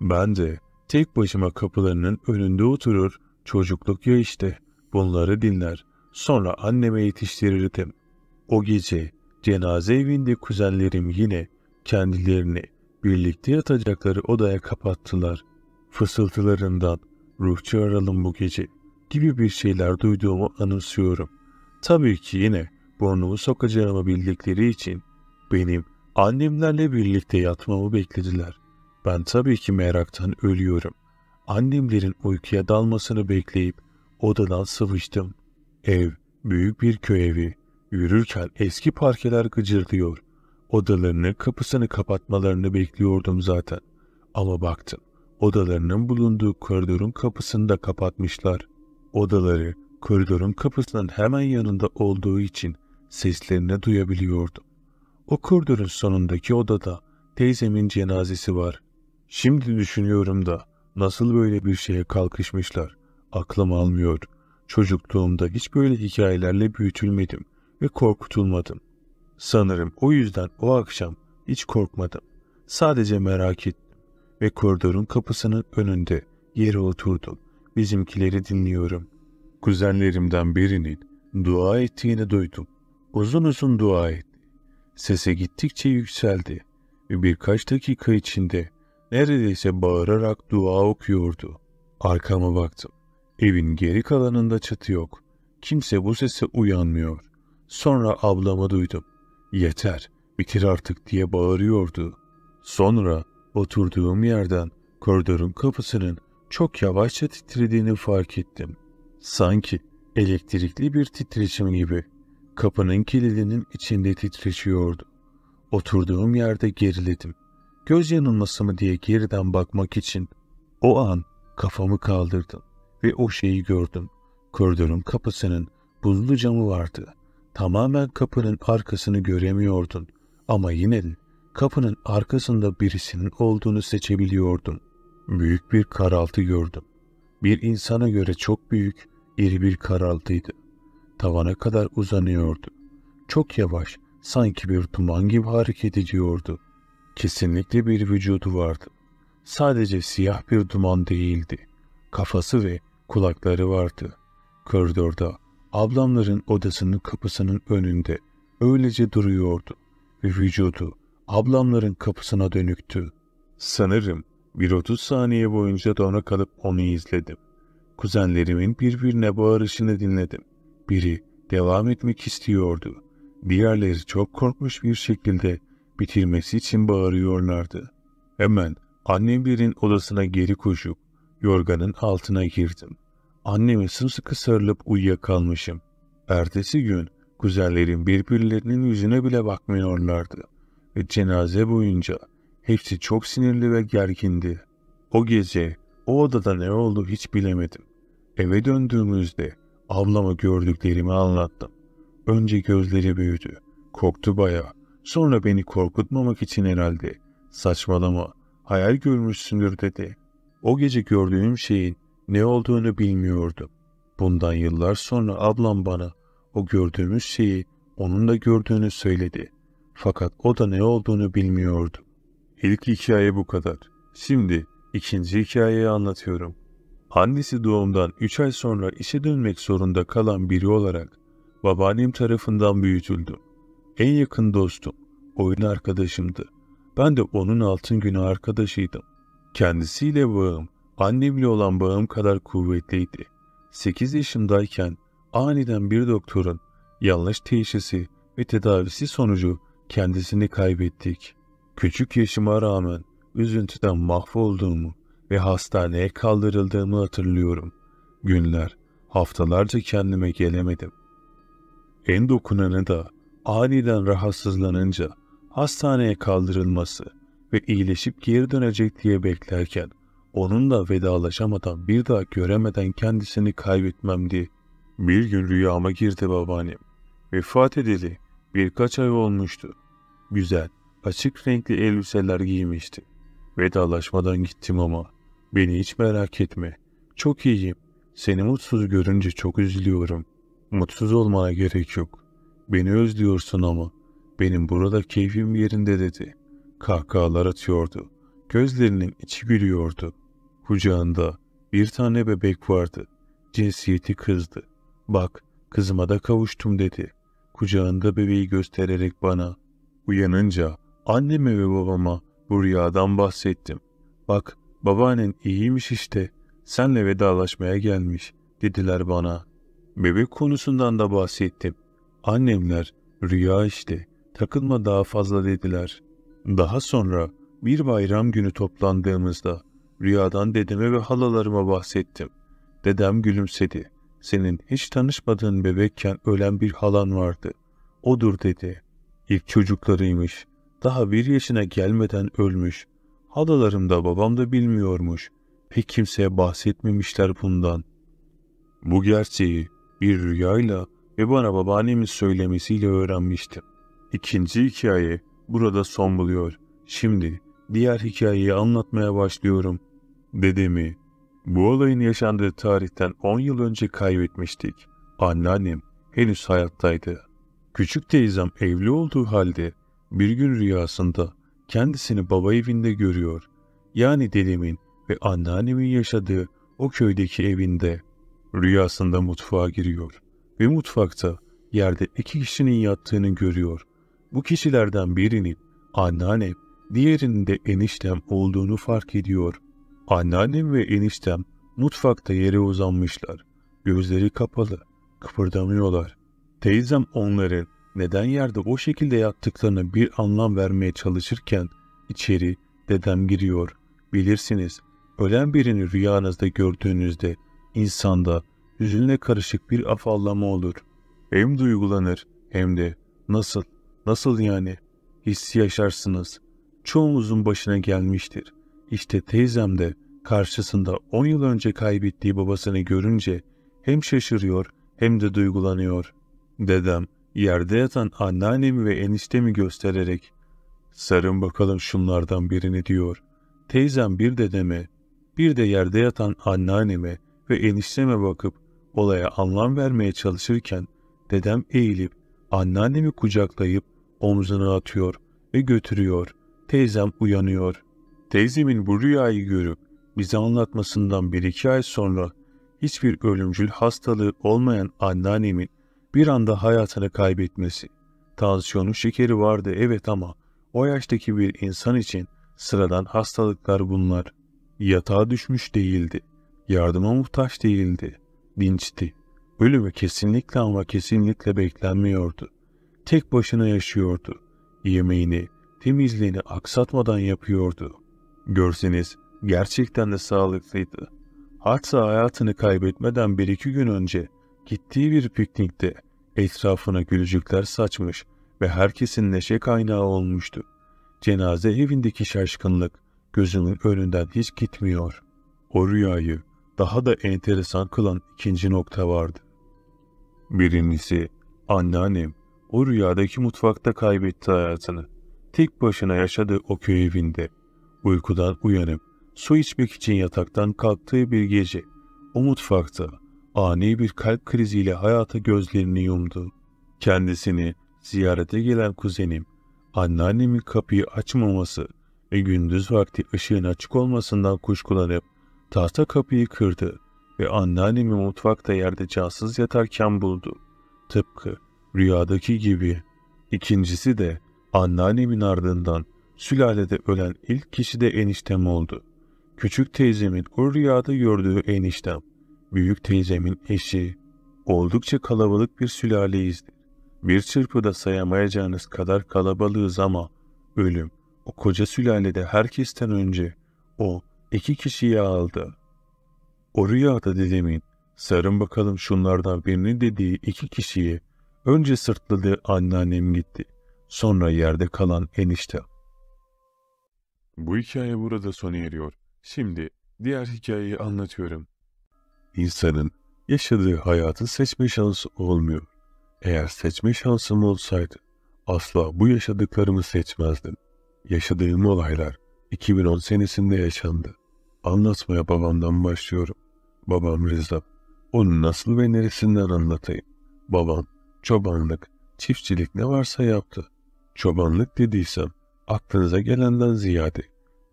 [SPEAKER 1] Ben de tek başıma kapılarının önünde oturur, çocukluk ya işte bunları dinler, sonra anneme yetiştirirdim. O gece cenaze evinde kuzenlerim yine Kendilerini birlikte yatacakları odaya kapattılar. Fısıltılarından ruh çağıralım bu gece gibi bir şeyler duyduğumu anımsıyorum. Tabii ki yine burnumu sokacağımı bildikleri için benim annemlerle birlikte yatmamı beklediler. Ben tabii ki meraktan ölüyorum. Annemlerin uykuya dalmasını bekleyip odadan sıvıştım. Ev büyük bir köy evi. Yürürken eski parkeler gıcırdıyor. Odalarını, kapısını kapatmalarını bekliyordum zaten. Ama baktım, odalarının bulunduğu koridorun kapısını da kapatmışlar. Odaları, koridorun kapısının hemen yanında olduğu için seslerini duyabiliyordum. O koridorun sonundaki odada teyzemin cenazesi var. Şimdi düşünüyorum da nasıl böyle bir şeye kalkışmışlar. Aklım almıyor. Çocukluğumda hiç böyle hikayelerle büyütülmedim ve korkutulmadım. Sanırım o yüzden o akşam hiç korkmadım. Sadece merak ettim ve koridorun kapısının önünde yere oturdum. Bizimkileri dinliyorum. Kuzenlerimden birinin dua ettiğini duydum. Uzun uzun dua etti. Sese gittikçe yükseldi ve birkaç dakika içinde neredeyse bağırarak dua okuyordu. Arkama baktım. Evin geri kalanında çatı yok. Kimse bu sese uyanmıyor. Sonra ablamı duydum yeter, bitir artık diye bağırıyordu. Sonra oturduğum yerden koridorun kapısının çok yavaşça titrediğini fark ettim. Sanki elektrikli bir titreşim gibi kapının kilidinin içinde titreşiyordu. Oturduğum yerde geriledim. Göz yanılması mı diye geriden bakmak için o an kafamı kaldırdım ve o şeyi gördüm. Koridorun kapısının buzlu camı vardı. Tamamen kapının arkasını göremiyordun ama yine de kapının arkasında birisinin olduğunu seçebiliyordun. Büyük bir karaltı gördüm. Bir insana göre çok büyük, iri bir karaltıydı. Tavana kadar uzanıyordu. Çok yavaş, sanki bir duman gibi hareket ediyordu. Kesinlikle bir vücudu vardı. Sadece siyah bir duman değildi. Kafası ve kulakları vardı. Koridorda ablamların odasının kapısının önünde öylece duruyordu ve vücudu ablamların kapısına dönüktü. Sanırım bir otuz saniye boyunca dona kalıp onu izledim. Kuzenlerimin birbirine bağırışını dinledim. Biri devam etmek istiyordu. Diğerleri çok korkmuş bir şekilde bitirmesi için bağırıyorlardı. Hemen annemlerin odasına geri koşup yorganın altına girdim. Anneme sımsıkı sarılıp uyuyakalmışım. Ertesi gün kuzenlerim birbirlerinin yüzüne bile bakmıyorlardı. Ve cenaze boyunca hepsi çok sinirli ve gergindi. O gece o odada ne oldu hiç bilemedim. Eve döndüğümüzde ablama gördüklerimi anlattım. Önce gözleri büyüdü. Korktu baya. Sonra beni korkutmamak için herhalde. Saçmalama. Hayal görmüşsündür dedi. O gece gördüğüm şeyin ne olduğunu bilmiyordum. Bundan yıllar sonra ablam bana o gördüğümüz şeyi onun da gördüğünü söyledi. Fakat o da ne olduğunu bilmiyordu. İlk hikaye bu kadar. Şimdi ikinci hikayeyi anlatıyorum. Annesi doğumdan 3 ay sonra işe dönmek zorunda kalan biri olarak babaannem tarafından büyütüldüm. En yakın dostum, oyun arkadaşımdı. Ben de onun altın günü arkadaşıydım. Kendisiyle bağım, Annemle olan bağım kadar kuvvetliydi. 8 yaşımdayken aniden bir doktorun yanlış teşhisi ve tedavisi sonucu kendisini kaybettik. Küçük yaşıma rağmen üzüntüden mahvolduğumu ve hastaneye kaldırıldığımı hatırlıyorum. Günler, haftalarca kendime gelemedim. En dokunanı da aniden rahatsızlanınca hastaneye kaldırılması ve iyileşip geri dönecek diye beklerken onunla vedalaşamadan bir daha göremeden kendisini kaybetmemdi. Bir gün rüyama girdi babaannem. Vefat edeli birkaç ay olmuştu. Güzel, açık renkli elbiseler giymişti. Vedalaşmadan gittim ama beni hiç merak etme. Çok iyiyim. Seni mutsuz görünce çok üzülüyorum. Mutsuz olmana gerek yok. Beni özlüyorsun ama. Benim burada keyfim yerinde dedi. Kahkahalar atıyordu. Gözlerinin içi gülüyordu. Kucağında bir tane bebek vardı. Cinsiyeti kızdı. Bak kızıma da kavuştum dedi. Kucağında bebeği göstererek bana. Uyanınca anneme ve babama bu rüyadan bahsettim. Bak babaannen iyiymiş işte. Senle vedalaşmaya gelmiş dediler bana. Bebek konusundan da bahsettim. Annemler rüya işte takılma daha fazla dediler. Daha sonra bir bayram günü toplandığımızda Rüyadan dedeme ve halalarıma bahsettim. Dedem gülümsedi. Senin hiç tanışmadığın bebekken ölen bir halan vardı. Odur dedi. İlk çocuklarıymış. Daha bir yaşına gelmeden ölmüş. Halalarım da babam da bilmiyormuş. Pek kimseye bahsetmemişler bundan. Bu gerçeği bir rüyayla ve bana babaannemin söylemesiyle öğrenmiştim. İkinci hikaye burada son buluyor. Şimdi diğer hikayeyi anlatmaya başlıyorum. Dedemi, bu olayın yaşandığı tarihten 10 yıl önce kaybetmiştik. Anneannem henüz hayattaydı. Küçük teyzem evli olduğu halde bir gün rüyasında kendisini baba evinde görüyor. Yani dedemin ve anneannemin yaşadığı o köydeki evinde. Rüyasında mutfağa giriyor ve mutfakta yerde iki kişinin yattığını görüyor. Bu kişilerden birinin anneannem diğerinde eniştem olduğunu fark ediyor. Anneannem ve eniştem mutfakta yere uzanmışlar. Gözleri kapalı, kıpırdamıyorlar. Teyzem onların neden yerde o şekilde yattıklarına bir anlam vermeye çalışırken içeri dedem giriyor. Bilirsiniz, ölen birini rüyanızda gördüğünüzde insanda hüzünle karışık bir afallama olur. Hem duygulanır hem de nasıl, nasıl yani hissi yaşarsınız çoğumuzun başına gelmiştir. İşte teyzem de karşısında 10 yıl önce kaybettiği babasını görünce hem şaşırıyor hem de duygulanıyor. Dedem yerde yatan anneannemi ve eniştemi göstererek ''Sarın bakalım şunlardan birini'' diyor. Teyzem bir dedeme, bir de yerde yatan anneanneme ve enişteme bakıp olaya anlam vermeye çalışırken dedem eğilip anneannemi kucaklayıp omzuna atıyor ve götürüyor teyzem uyanıyor. Teyzemin bu rüyayı görüp bize anlatmasından bir iki ay sonra hiçbir ölümcül hastalığı olmayan anneannemin bir anda hayatını kaybetmesi. Tansiyonu şekeri vardı evet ama o yaştaki bir insan için sıradan hastalıklar bunlar. Yatağa düşmüş değildi. Yardıma muhtaç değildi. Dinçti. Ölümü kesinlikle ama kesinlikle beklenmiyordu. Tek başına yaşıyordu. Yemeğini, temizliğini aksatmadan yapıyordu. Görseniz gerçekten de sağlıklıydı. Hatta hayatını kaybetmeden bir iki gün önce gittiği bir piknikte etrafına gülücükler saçmış ve herkesin neşe kaynağı olmuştu. Cenaze evindeki şaşkınlık gözünün önünden hiç gitmiyor. O rüyayı daha da enteresan kılan ikinci nokta vardı. Birincisi anneannem o rüyadaki mutfakta kaybetti hayatını tek başına yaşadığı o köy evinde, uykudan uyanıp su içmek için yataktan kalktığı bir gece, o mutfakta ani bir kalp kriziyle hayata gözlerini yumdu. Kendisini ziyarete gelen kuzenim, anneannemin kapıyı açmaması ve gündüz vakti ışığın açık olmasından kuşkulanıp tahta kapıyı kırdı ve anneannemi mutfakta yerde cansız yatarken buldu. Tıpkı rüyadaki gibi. İkincisi de Anneannemin ardından sülalede ölen ilk kişi de eniştem oldu. Küçük teyzemin o rüyada gördüğü eniştem, büyük teyzemin eşi, oldukça kalabalık bir sülaleyizdir. Bir çırpıda sayamayacağınız kadar kalabalığız ama ölüm o koca sülalede herkesten önce o iki kişiyi aldı. O rüyada dedemin sarın bakalım şunlardan birini dediği iki kişiyi önce sırtladı anneannem gitti sonra yerde kalan enişte. Bu hikaye burada sona eriyor. Şimdi diğer hikayeyi anlatıyorum. İnsanın yaşadığı hayatı seçme şansı olmuyor. Eğer seçme şansım olsaydı asla bu yaşadıklarımı seçmezdim. Yaşadığım olaylar 2010 senesinde yaşandı. Anlatmaya babamdan başlıyorum. Babam Rıza. Onu nasıl ve neresinden anlatayım? Babam çobanlık, çiftçilik ne varsa yaptı. Çobanlık dediysem aklınıza gelenden ziyade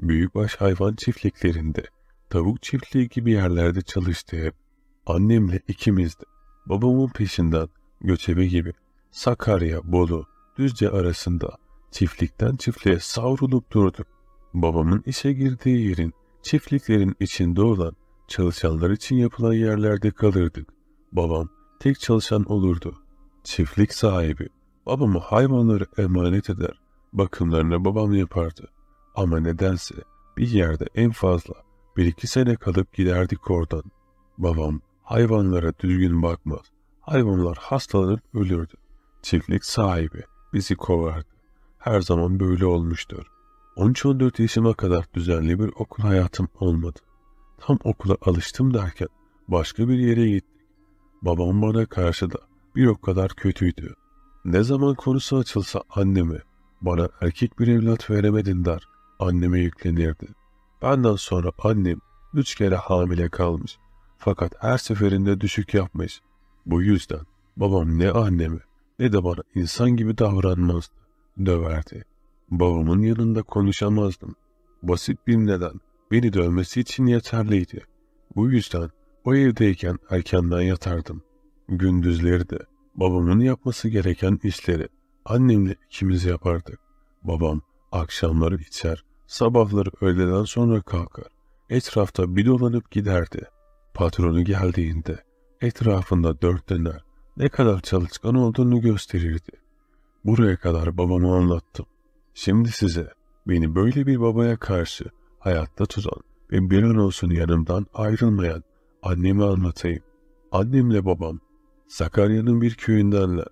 [SPEAKER 1] büyükbaş hayvan çiftliklerinde, tavuk çiftliği gibi yerlerde çalıştı hep. Annemle ikimiz de babamın peşinden göçebe gibi Sakarya, Bolu, Düzce arasında çiftlikten çiftliğe savrulup durduk. Babamın işe girdiği yerin çiftliklerin içinde olan çalışanlar için yapılan yerlerde kalırdık. Babam tek çalışan olurdu. Çiftlik sahibi Babamı hayvanları emanet eder, bakımlarını babam yapardı. Ama nedense bir yerde en fazla bir iki sene kalıp giderdik oradan. Babam hayvanlara düzgün bakmaz. Hayvanlar hastalanıp ölürdü. Çiftlik sahibi bizi kovardı. Her zaman böyle olmuştur. 13-14 yaşıma kadar düzenli bir okul hayatım olmadı. Tam okula alıştım derken başka bir yere gittik. Babam bana karşı da bir o kadar kötüydü. Ne zaman konusu açılsa anneme, bana erkek bir evlat veremedin der, anneme yüklenirdi. Benden sonra annem üç kere hamile kalmış fakat her seferinde düşük yapmış. Bu yüzden babam ne anneme ne de bana insan gibi davranmazdı, döverdi. Babamın yanında konuşamazdım. Basit bir neden beni dövmesi için yeterliydi. Bu yüzden o evdeyken erkenden yatardım. Gündüzleri de Babamın yapması gereken işleri annemle ikimiz yapardık. Babam akşamları içer, sabahları öğleden sonra kalkar. Etrafta bir dolanıp giderdi. Patronu geldiğinde etrafında dört döner ne kadar çalışkan olduğunu gösterirdi. Buraya kadar babamı anlattım. Şimdi size beni böyle bir babaya karşı hayatta tutan ve bir an olsun yanımdan ayrılmayan annemi anlatayım. Annemle babam Sakarya'nın bir köyündenler.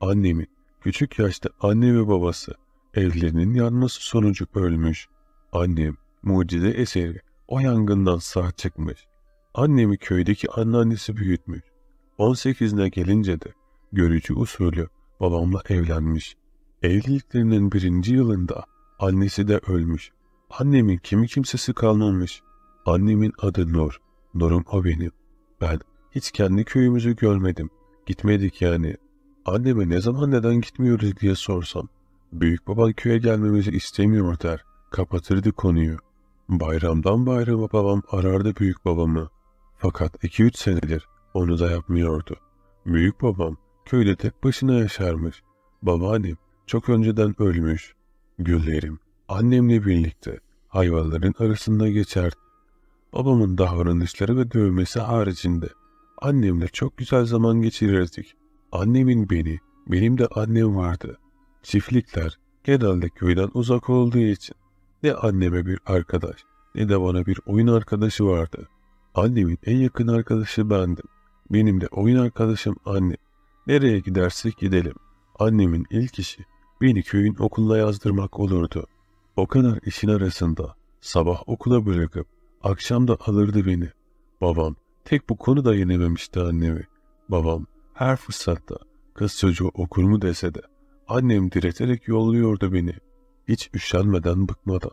[SPEAKER 1] Annemin, küçük yaşta anne ve babası evlerinin yanması sonucu ölmüş. Annem, mucize eseri o yangından sağ çıkmış. Annemi köydeki anneannesi büyütmüş. 18'ine gelince de görücü usulü babamla evlenmiş. Evliliklerinin birinci yılında annesi de ölmüş. Annemin kimi kimsesi kalmamış. Annemin adı Nur. Nurum o benim. Ben hiç kendi köyümüzü görmedim. Gitmedik yani. Anneme ne zaman neden gitmiyoruz diye sorsam. Büyük baba köye gelmemizi istemiyor der. Kapatırdı konuyu. Bayramdan bayrama babam arardı büyük babamı. Fakat 2-3 senedir onu da yapmıyordu. Büyük babam köyde tek başına yaşarmış. Babaannem çok önceden ölmüş. Güllerim annemle birlikte hayvanların arasında geçer. Babamın davranışları ve dövmesi haricinde Annemle çok güzel zaman geçirirdik. Annemin beni, benim de annem vardı. Çiftlikler genelde köyden uzak olduğu için ne anneme bir arkadaş ne de bana bir oyun arkadaşı vardı. Annemin en yakın arkadaşı bendim. Benim de oyun arkadaşım anne. Nereye gidersek gidelim. Annemin ilk işi beni köyün okuluna yazdırmak olurdu. O kadar işin arasında sabah okula bırakıp akşam da alırdı beni. Babam Tek bu konuda yenememişti annemi. Babam her fırsatta kız çocuğu okur mu dese de annem direterek yolluyordu beni. Hiç üşenmeden bıkmadan.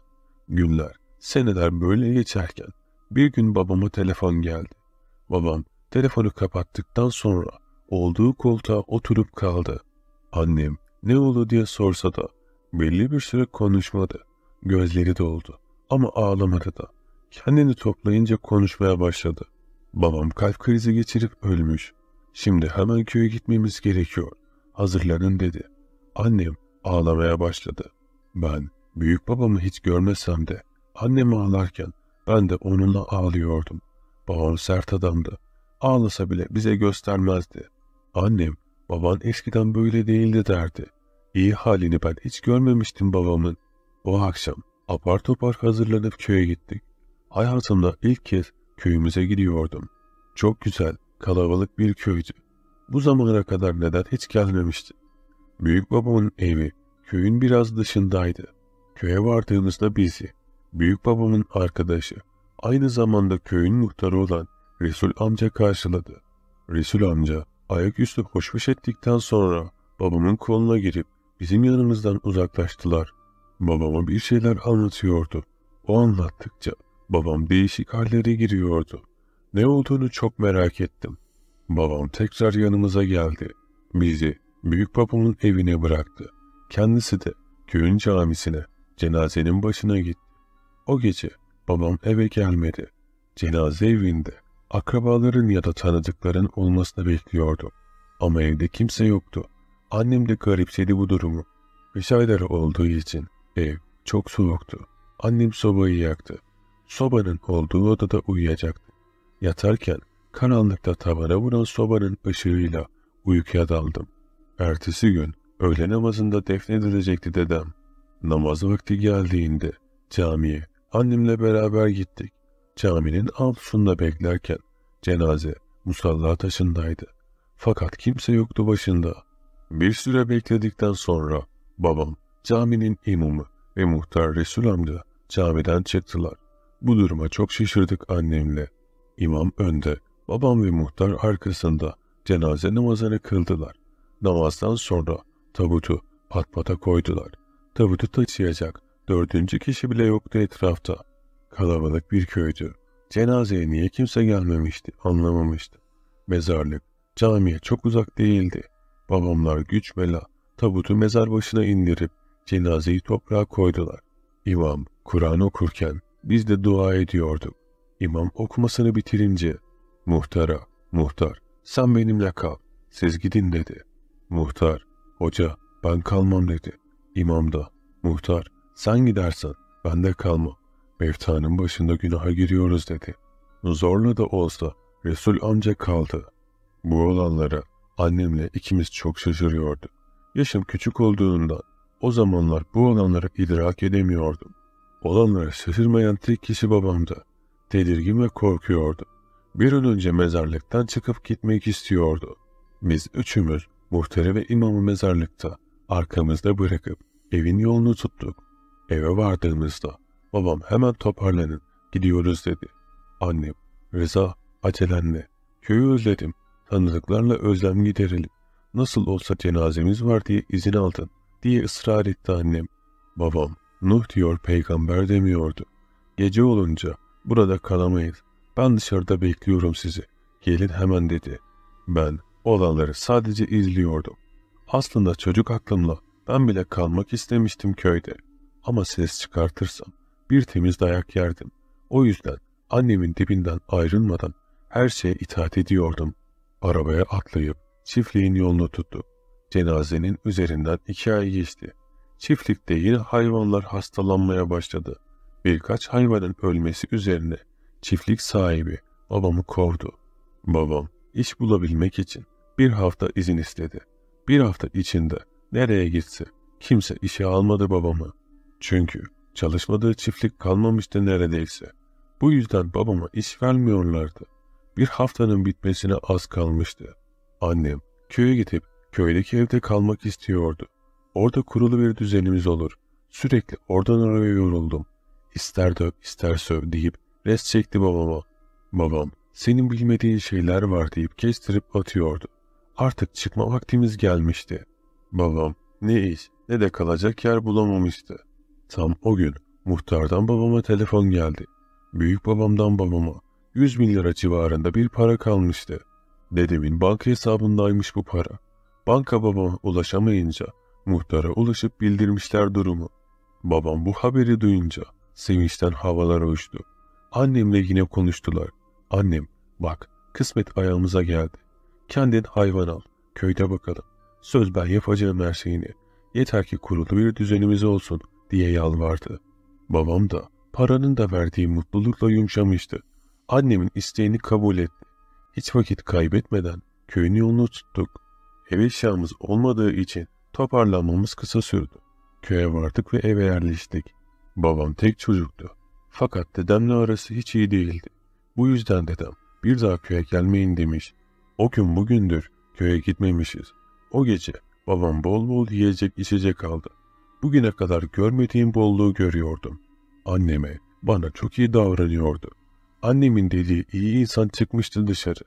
[SPEAKER 1] Günler, seneler böyle geçerken bir gün babama telefon geldi. Babam telefonu kapattıktan sonra olduğu koltuğa oturup kaldı. Annem ne oldu diye sorsa da belli bir süre konuşmadı. Gözleri doldu ama ağlamadı da. Kendini toplayınca konuşmaya başladı. Babam kalp krizi geçirip ölmüş. Şimdi hemen köye gitmemiz gerekiyor. Hazırlanın dedi. Annem ağlamaya başladı. Ben büyük babamı hiç görmesem de annemi ağlarken ben de onunla ağlıyordum. Babam sert adamdı. Ağlasa bile bize göstermezdi. Annem baban eskiden böyle değildi derdi. İyi halini ben hiç görmemiştim babamın. O akşam apar topar hazırlanıp köye gittik. Hayatımda ilk kez Köyümüze giriyordum. Çok güzel, kalabalık bir köydü. Bu zamana kadar neden hiç gelmemişti? Büyük babamın evi köyün biraz dışındaydı. Köye vardığımızda bizi, büyük babamın arkadaşı, aynı zamanda köyün muhtarı olan Resul amca karşıladı. Resul amca ayaküstü hoşbeş ettikten sonra babamın koluna girip bizim yanımızdan uzaklaştılar. Babama bir şeyler anlatıyordu. O anlattıkça Babam değişik hallere giriyordu. Ne olduğunu çok merak ettim. Babam tekrar yanımıza geldi. Bizi büyük babamın evine bıraktı. Kendisi de köyün camisine, cenazenin başına gitti. O gece babam eve gelmedi. Cenaze evinde akrabaların ya da tanıdıkların olmasını bekliyordu. Ama evde kimse yoktu. Annem de garipsedi bu durumu. Kış ayları olduğu için ev çok soğuktu. Annem sobayı yaktı sobanın olduğu odada uyuyacaktı. Yatarken karanlıkta tavana vuran sobanın ışığıyla uykuya daldım. Ertesi gün öğle namazında defnedilecekti dedem. Namaz vakti geldiğinde camiye annemle beraber gittik. Caminin avlusunda beklerken cenaze musalla taşındaydı. Fakat kimse yoktu başında. Bir süre bekledikten sonra babam caminin imamı ve muhtar Resul amca camiden çıktılar. Bu duruma çok şaşırdık annemle. İmam önde, babam ve muhtar arkasında cenaze namazını kıldılar. Namazdan sonra tabutu patpata koydular. Tabutu taşıyacak dördüncü kişi bile yoktu etrafta. Kalabalık bir köydü. Cenazeye niye kimse gelmemişti anlamamıştı. Mezarlık camiye çok uzak değildi. Babamlar güç bela tabutu mezar başına indirip cenazeyi toprağa koydular. İmam Kur'an okurken biz de dua ediyorduk. İmam okumasını bitirince muhtara, muhtar sen benimle kal, siz gidin dedi. Muhtar, hoca ben kalmam dedi. İmam da muhtar sen gidersen ben de kalma. Mevtanın başında günaha giriyoruz dedi. Zorla da olsa Resul amca kaldı. Bu olanlara annemle ikimiz çok şaşırıyorduk. Yaşım küçük olduğundan o zamanlar bu olanları idrak edemiyordum. Olanlara şaşırmayan tek kişi babamdı. Tedirgin ve korkuyordu. Bir an önce mezarlıktan çıkıp gitmek istiyordu. Biz üçümüz muhtarı ve imamı mezarlıkta arkamızda bırakıp evin yolunu tuttuk. Eve vardığımızda babam hemen toparlanın gidiyoruz dedi. Annem Rıza acelenle köyü özledim tanıdıklarla özlem giderelim nasıl olsa cenazemiz var diye izin aldın diye ısrar etti annem. Babam Nuh diyor peygamber demiyordu. Gece olunca burada kalamayız. Ben dışarıda bekliyorum sizi. Gelin hemen dedi. Ben olanları sadece izliyordum. Aslında çocuk aklımla ben bile kalmak istemiştim köyde. Ama ses çıkartırsam bir temiz dayak yerdim. O yüzden annemin dibinden ayrılmadan her şeye itaat ediyordum. Arabaya atlayıp çiftliğin yolunu tuttu. Cenazenin üzerinden iki ay geçti. Çiftlikte yine hayvanlar hastalanmaya başladı. Birkaç hayvanın ölmesi üzerine çiftlik sahibi babamı kovdu. Babam iş bulabilmek için bir hafta izin istedi. Bir hafta içinde nereye gitse kimse işe almadı babamı. Çünkü çalışmadığı çiftlik kalmamıştı neredeyse. Bu yüzden babama iş vermiyorlardı. Bir haftanın bitmesine az kalmıştı. Annem köye gidip köydeki evde kalmak istiyordu. Orada kurulu bir düzenimiz olur. Sürekli oradan oraya yoruldum. İster döv, ister söv deyip rest çekti babama. Babam, senin bilmediğin şeyler var deyip kestirip atıyordu. Artık çıkma vaktimiz gelmişti. Babam, ne iş ne de kalacak yer bulamamıştı. Tam o gün muhtardan babama telefon geldi. Büyük babamdan babama 100 bin lira civarında bir para kalmıştı. Dedemin banka hesabındaymış bu para. Banka babama ulaşamayınca Muhtara ulaşıp bildirmişler durumu. Babam bu haberi duyunca sevinçten havalara uçtu. Annemle yine konuştular. Annem, bak kısmet ayağımıza geldi. Kendin hayvan al, köyde bakalım. Söz ben yapacağım her şeyini. Yeter ki kurulu bir düzenimiz olsun diye yalvardı. Babam da paranın da verdiği mutlulukla yumuşamıştı. Annemin isteğini kabul etti. Hiç vakit kaybetmeden köyün yolunu tuttuk. Ev eşyamız olmadığı için Toparlanmamız kısa sürdü. Köye vardık ve eve yerleştik. Babam tek çocuktu. Fakat dedemle arası hiç iyi değildi. Bu yüzden dedem bir daha köye gelmeyin demiş. O gün bugündür köye gitmemişiz. O gece babam bol bol yiyecek içecek aldı. Bugüne kadar görmediğim bolluğu görüyordum. Anneme bana çok iyi davranıyordu. Annemin dediği iyi insan çıkmıştı dışarı.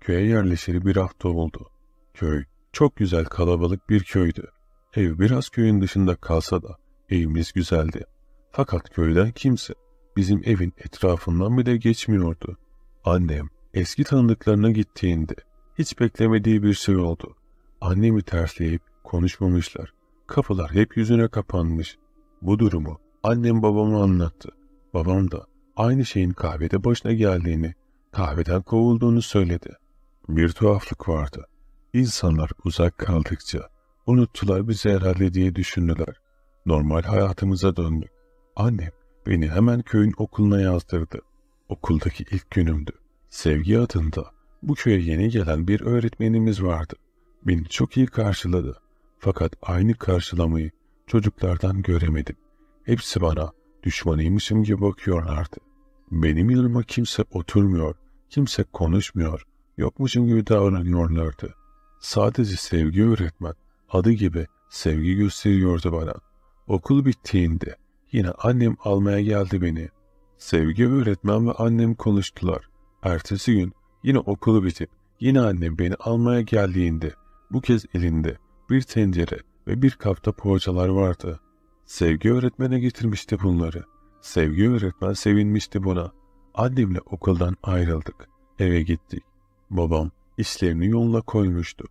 [SPEAKER 1] Köye yerleşeli bir hafta oldu. Köy çok güzel kalabalık bir köydü. Ev biraz köyün dışında kalsa da evimiz güzeldi. Fakat köyden kimse bizim evin etrafından bile geçmiyordu. Annem eski tanıdıklarına gittiğinde hiç beklemediği bir şey oldu. Annemi tersleyip konuşmamışlar. Kapılar hep yüzüne kapanmış. Bu durumu annem babama anlattı. Babam da aynı şeyin kahvede başına geldiğini, kahveden kovulduğunu söyledi. Bir tuhaflık vardı. İnsanlar uzak kaldıkça Unuttular bizi herhalde diye düşündüler. Normal hayatımıza döndük. Annem beni hemen köyün okuluna yazdırdı. Okuldaki ilk günümdü. Sevgi adında bu köye yeni gelen bir öğretmenimiz vardı. Beni çok iyi karşıladı. Fakat aynı karşılamayı çocuklardan göremedim. Hepsi bana düşmanıymışım gibi bakıyorlardı. Benim yanıma kimse oturmuyor, kimse konuşmuyor, yokmuşum gibi davranıyorlardı. Sadece sevgi öğretmen adı gibi sevgi gösteriyordu bana. Okul bittiğinde yine annem almaya geldi beni. Sevgi öğretmen ve annem konuştular. Ertesi gün yine okulu bitip yine annem beni almaya geldiğinde bu kez elinde bir tencere ve bir kapta poğaçalar vardı. Sevgi öğretmene getirmişti bunları. Sevgi öğretmen sevinmişti buna. Annemle okuldan ayrıldık. Eve gittik. Babam işlerini yoluna koymuştu.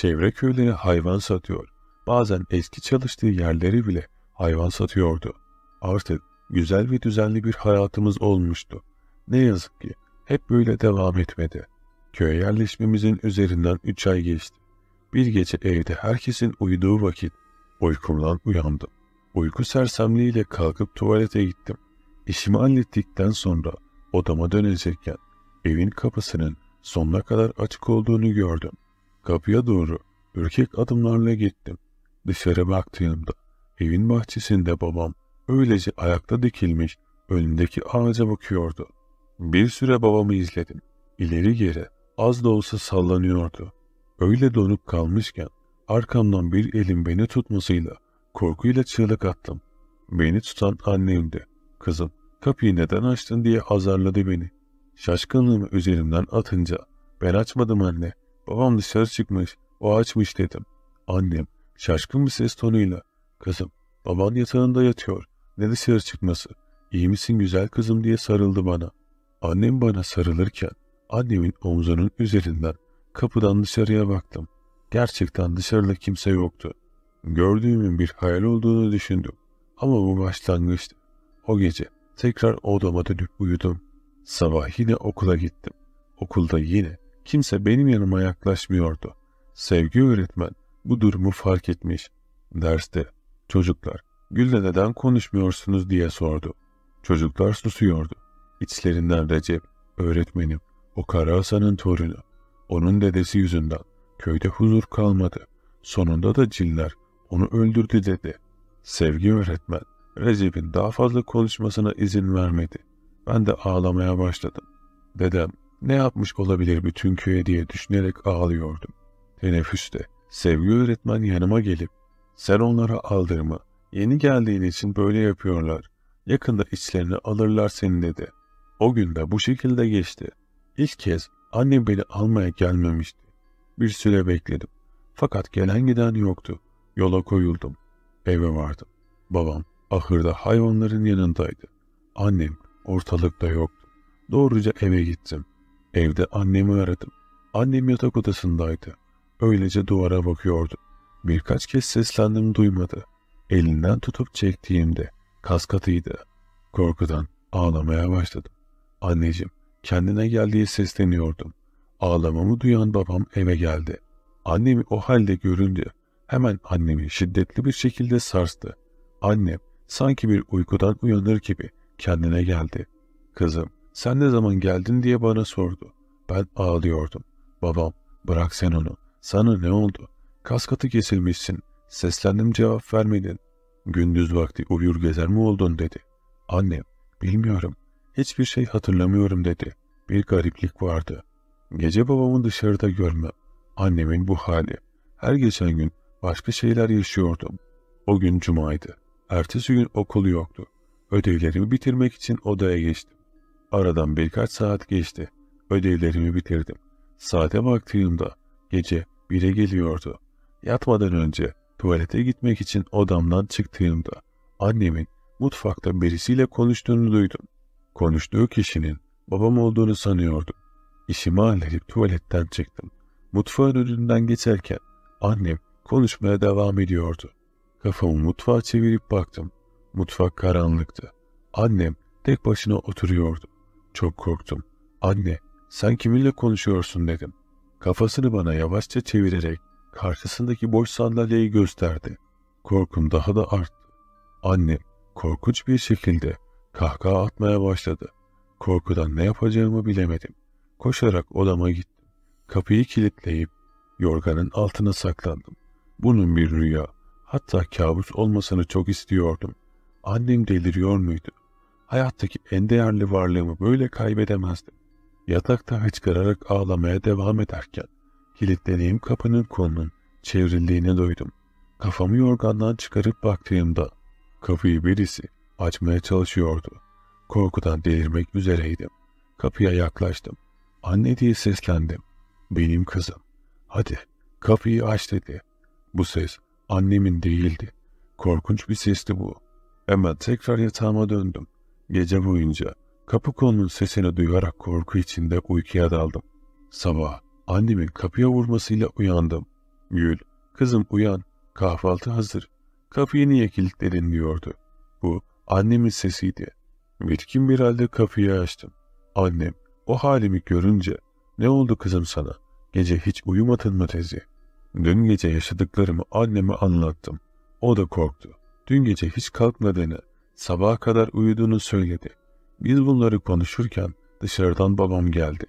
[SPEAKER 1] Çevre köylere hayvan satıyor. Bazen eski çalıştığı yerleri bile hayvan satıyordu. Artık güzel ve düzenli bir hayatımız olmuştu. Ne yazık ki hep böyle devam etmedi. Köye yerleşmemizin üzerinden üç ay geçti. Bir gece evde herkesin uyuduğu vakit uykumdan uyandım. Uyku sersemliğiyle kalkıp tuvalete gittim. İşimi hallettikten sonra odama dönecekken evin kapısının sonuna kadar açık olduğunu gördüm. Kapıya doğru ürkek adımlarla gittim. Dışarı baktığımda evin bahçesinde babam öylece ayakta dikilmiş önündeki ağaca bakıyordu. Bir süre babamı izledim. İleri geri az da olsa sallanıyordu. Öyle donup kalmışken arkamdan bir elin beni tutmasıyla korkuyla çığlık attım. Beni tutan annemdi. Kızım kapıyı neden açtın diye azarladı beni. Şaşkınlığımı üzerimden atınca ben açmadım anne Babam dışarı çıkmış. O açmış dedim. Annem şaşkın bir ses tonuyla. Kızım baban yatağında yatıyor. Ne dışarı çıkması? İyi misin güzel kızım diye sarıldı bana. Annem bana sarılırken annemin omzunun üzerinden kapıdan dışarıya baktım. Gerçekten dışarıda kimse yoktu. Gördüğümün bir hayal olduğunu düşündüm. Ama bu başlangıçtı. O gece tekrar odama dönüp uyudum. Sabah yine okula gittim. Okulda yine Kimse benim yanıma yaklaşmıyordu. Sevgi öğretmen bu durumu fark etmiş. Derste çocuklar Gül'le neden konuşmuyorsunuz diye sordu. Çocuklar susuyordu. İçlerinden Recep, öğretmenim, o Kara Hasan'ın torunu. Onun dedesi yüzünden köyde huzur kalmadı. Sonunda da cinler onu öldürdü dedi. Sevgi öğretmen Recep'in daha fazla konuşmasına izin vermedi. Ben de ağlamaya başladım. Dedem ne yapmış olabilir bütün köye diye düşünerek ağlıyordum. Teneffüste sevgi öğretmen yanıma gelip sen onlara aldırma. Yeni geldiğin için böyle yapıyorlar. Yakında içlerini alırlar seni dedi. O gün de bu şekilde geçti. İlk kez annem beni almaya gelmemişti. Bir süre bekledim. Fakat gelen giden yoktu. Yola koyuldum. Eve vardım. Babam ahırda hayvanların yanındaydı. Annem ortalıkta yoktu. Doğruca eve gittim. Evde annemi aradım. Annem yatak odasındaydı. Öylece duvara bakıyordu. Birkaç kez seslendim duymadı. Elinden tutup çektiğimde kas katıydı. Korkudan ağlamaya başladım. Anneciğim kendine gel diye sesleniyordum. Ağlamamı duyan babam eve geldi. Annemi o halde görünce hemen annemi şiddetli bir şekilde sarstı. Annem sanki bir uykudan uyanır gibi kendine geldi. Kızım sen ne zaman geldin diye bana sordu. Ben ağlıyordum. Babam, bırak sen onu. Sana ne oldu? Kaskatı kesilmişsin. Seslendim cevap vermedin. Gündüz vakti uyur gezer mi oldun dedi. Annem, bilmiyorum. Hiçbir şey hatırlamıyorum dedi. Bir gariplik vardı. Gece babamı dışarıda görmem. Annemin bu hali. Her geçen gün başka şeyler yaşıyordum. O gün cumaydı. Ertesi gün okul yoktu. Ödevlerimi bitirmek için odaya geçtim. Aradan birkaç saat geçti. Ödevlerimi bitirdim. Saate baktığımda gece 1'e geliyordu. Yatmadan önce tuvalete gitmek için odamdan çıktığımda annemin mutfakta birisiyle konuştuğunu duydum. Konuştuğu kişinin babam olduğunu sanıyordum. İşimi halledip tuvaletten çıktım. Mutfağın önünden geçerken annem konuşmaya devam ediyordu. Kafamı mutfağa çevirip baktım. Mutfak karanlıktı. Annem tek başına oturuyordu. Çok korktum. Anne, sen kiminle konuşuyorsun dedim. Kafasını bana yavaşça çevirerek karşısındaki boş sandalyeyi gösterdi. Korkum daha da arttı. Annem korkunç bir şekilde kahkaha atmaya başladı. Korkudan ne yapacağımı bilemedim. Koşarak odama gittim. Kapıyı kilitleyip yorganın altına saklandım. Bunun bir rüya, hatta kabus olmasını çok istiyordum. Annem deliriyor muydu? Hayattaki en değerli varlığımı böyle kaybedemezdim. Yatakta hıçkırarak ağlamaya devam ederken kilitlediğim kapının kolunun çevrildiğini duydum. Kafamı yorgandan çıkarıp baktığımda kapıyı birisi açmaya çalışıyordu. Korkudan delirmek üzereydim. Kapıya yaklaştım. Anne diye seslendim. Benim kızım. Hadi kapıyı aç dedi. Bu ses annemin değildi. Korkunç bir sesti bu. Hemen tekrar yatağıma döndüm. Gece boyunca kapı kolunun sesini duyarak korku içinde uykuya daldım. Sabah annemin kapıya vurmasıyla uyandım. Gül, kızım uyan, kahvaltı hazır. Kapıyı niye kilitledin diyordu. Bu annemin sesiydi. Bitkin bir halde kapıyı açtım. Annem o halimi görünce ne oldu kızım sana? Gece hiç uyumadın mı tezi? Dün gece yaşadıklarımı anneme anlattım. O da korktu. Dün gece hiç kalkmadığını, sabaha kadar uyuduğunu söyledi. Biz bunları konuşurken dışarıdan babam geldi.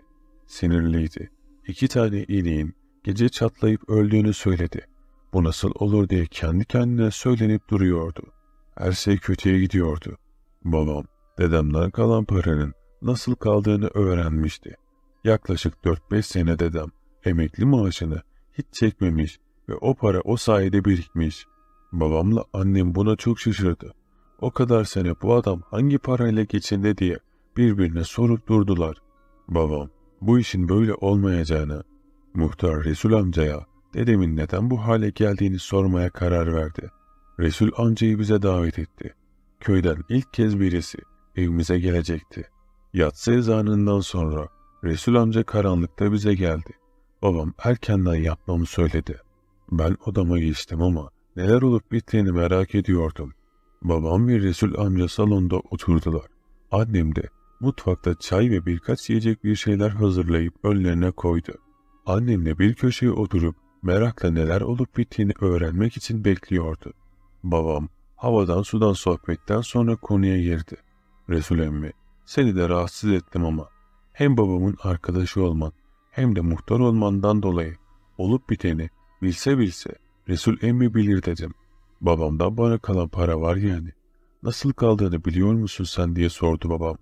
[SPEAKER 1] Sinirliydi. İki tane ineğin gece çatlayıp öldüğünü söyledi. Bu nasıl olur diye kendi kendine söylenip duruyordu. Her şey kötüye gidiyordu. Babam, dedemden kalan paranın nasıl kaldığını öğrenmişti. Yaklaşık 4-5 sene dedem emekli maaşını hiç çekmemiş ve o para o sayede birikmiş. Babamla annem buna çok şaşırdı. O kadar sene bu adam hangi parayla geçindi diye birbirine sorup durdular. Babam bu işin böyle olmayacağını, muhtar Resul amcaya dedemin neden bu hale geldiğini sormaya karar verdi. Resul amcayı bize davet etti. Köyden ilk kez birisi evimize gelecekti. Yatsı ezanından sonra Resul amca karanlıkta bize geldi. Babam erkenden yapmamı söyledi. Ben odama geçtim ama neler olup bittiğini merak ediyordum. Babam ve Resul amca salonda oturdular. Annem de mutfakta çay ve birkaç yiyecek bir şeyler hazırlayıp önlerine koydu. Annemle bir köşeye oturup merakla neler olup bittiğini öğrenmek için bekliyordu. Babam havadan sudan sohbetten sonra konuya girdi. Resul emmi, seni de rahatsız ettim ama hem babamın arkadaşı olman hem de muhtar olmandan dolayı olup biteni bilse bilse Resul emmi bilir dedim. Babamdan bana kalan para var yani. Nasıl kaldığını biliyor musun sen diye sordu babam.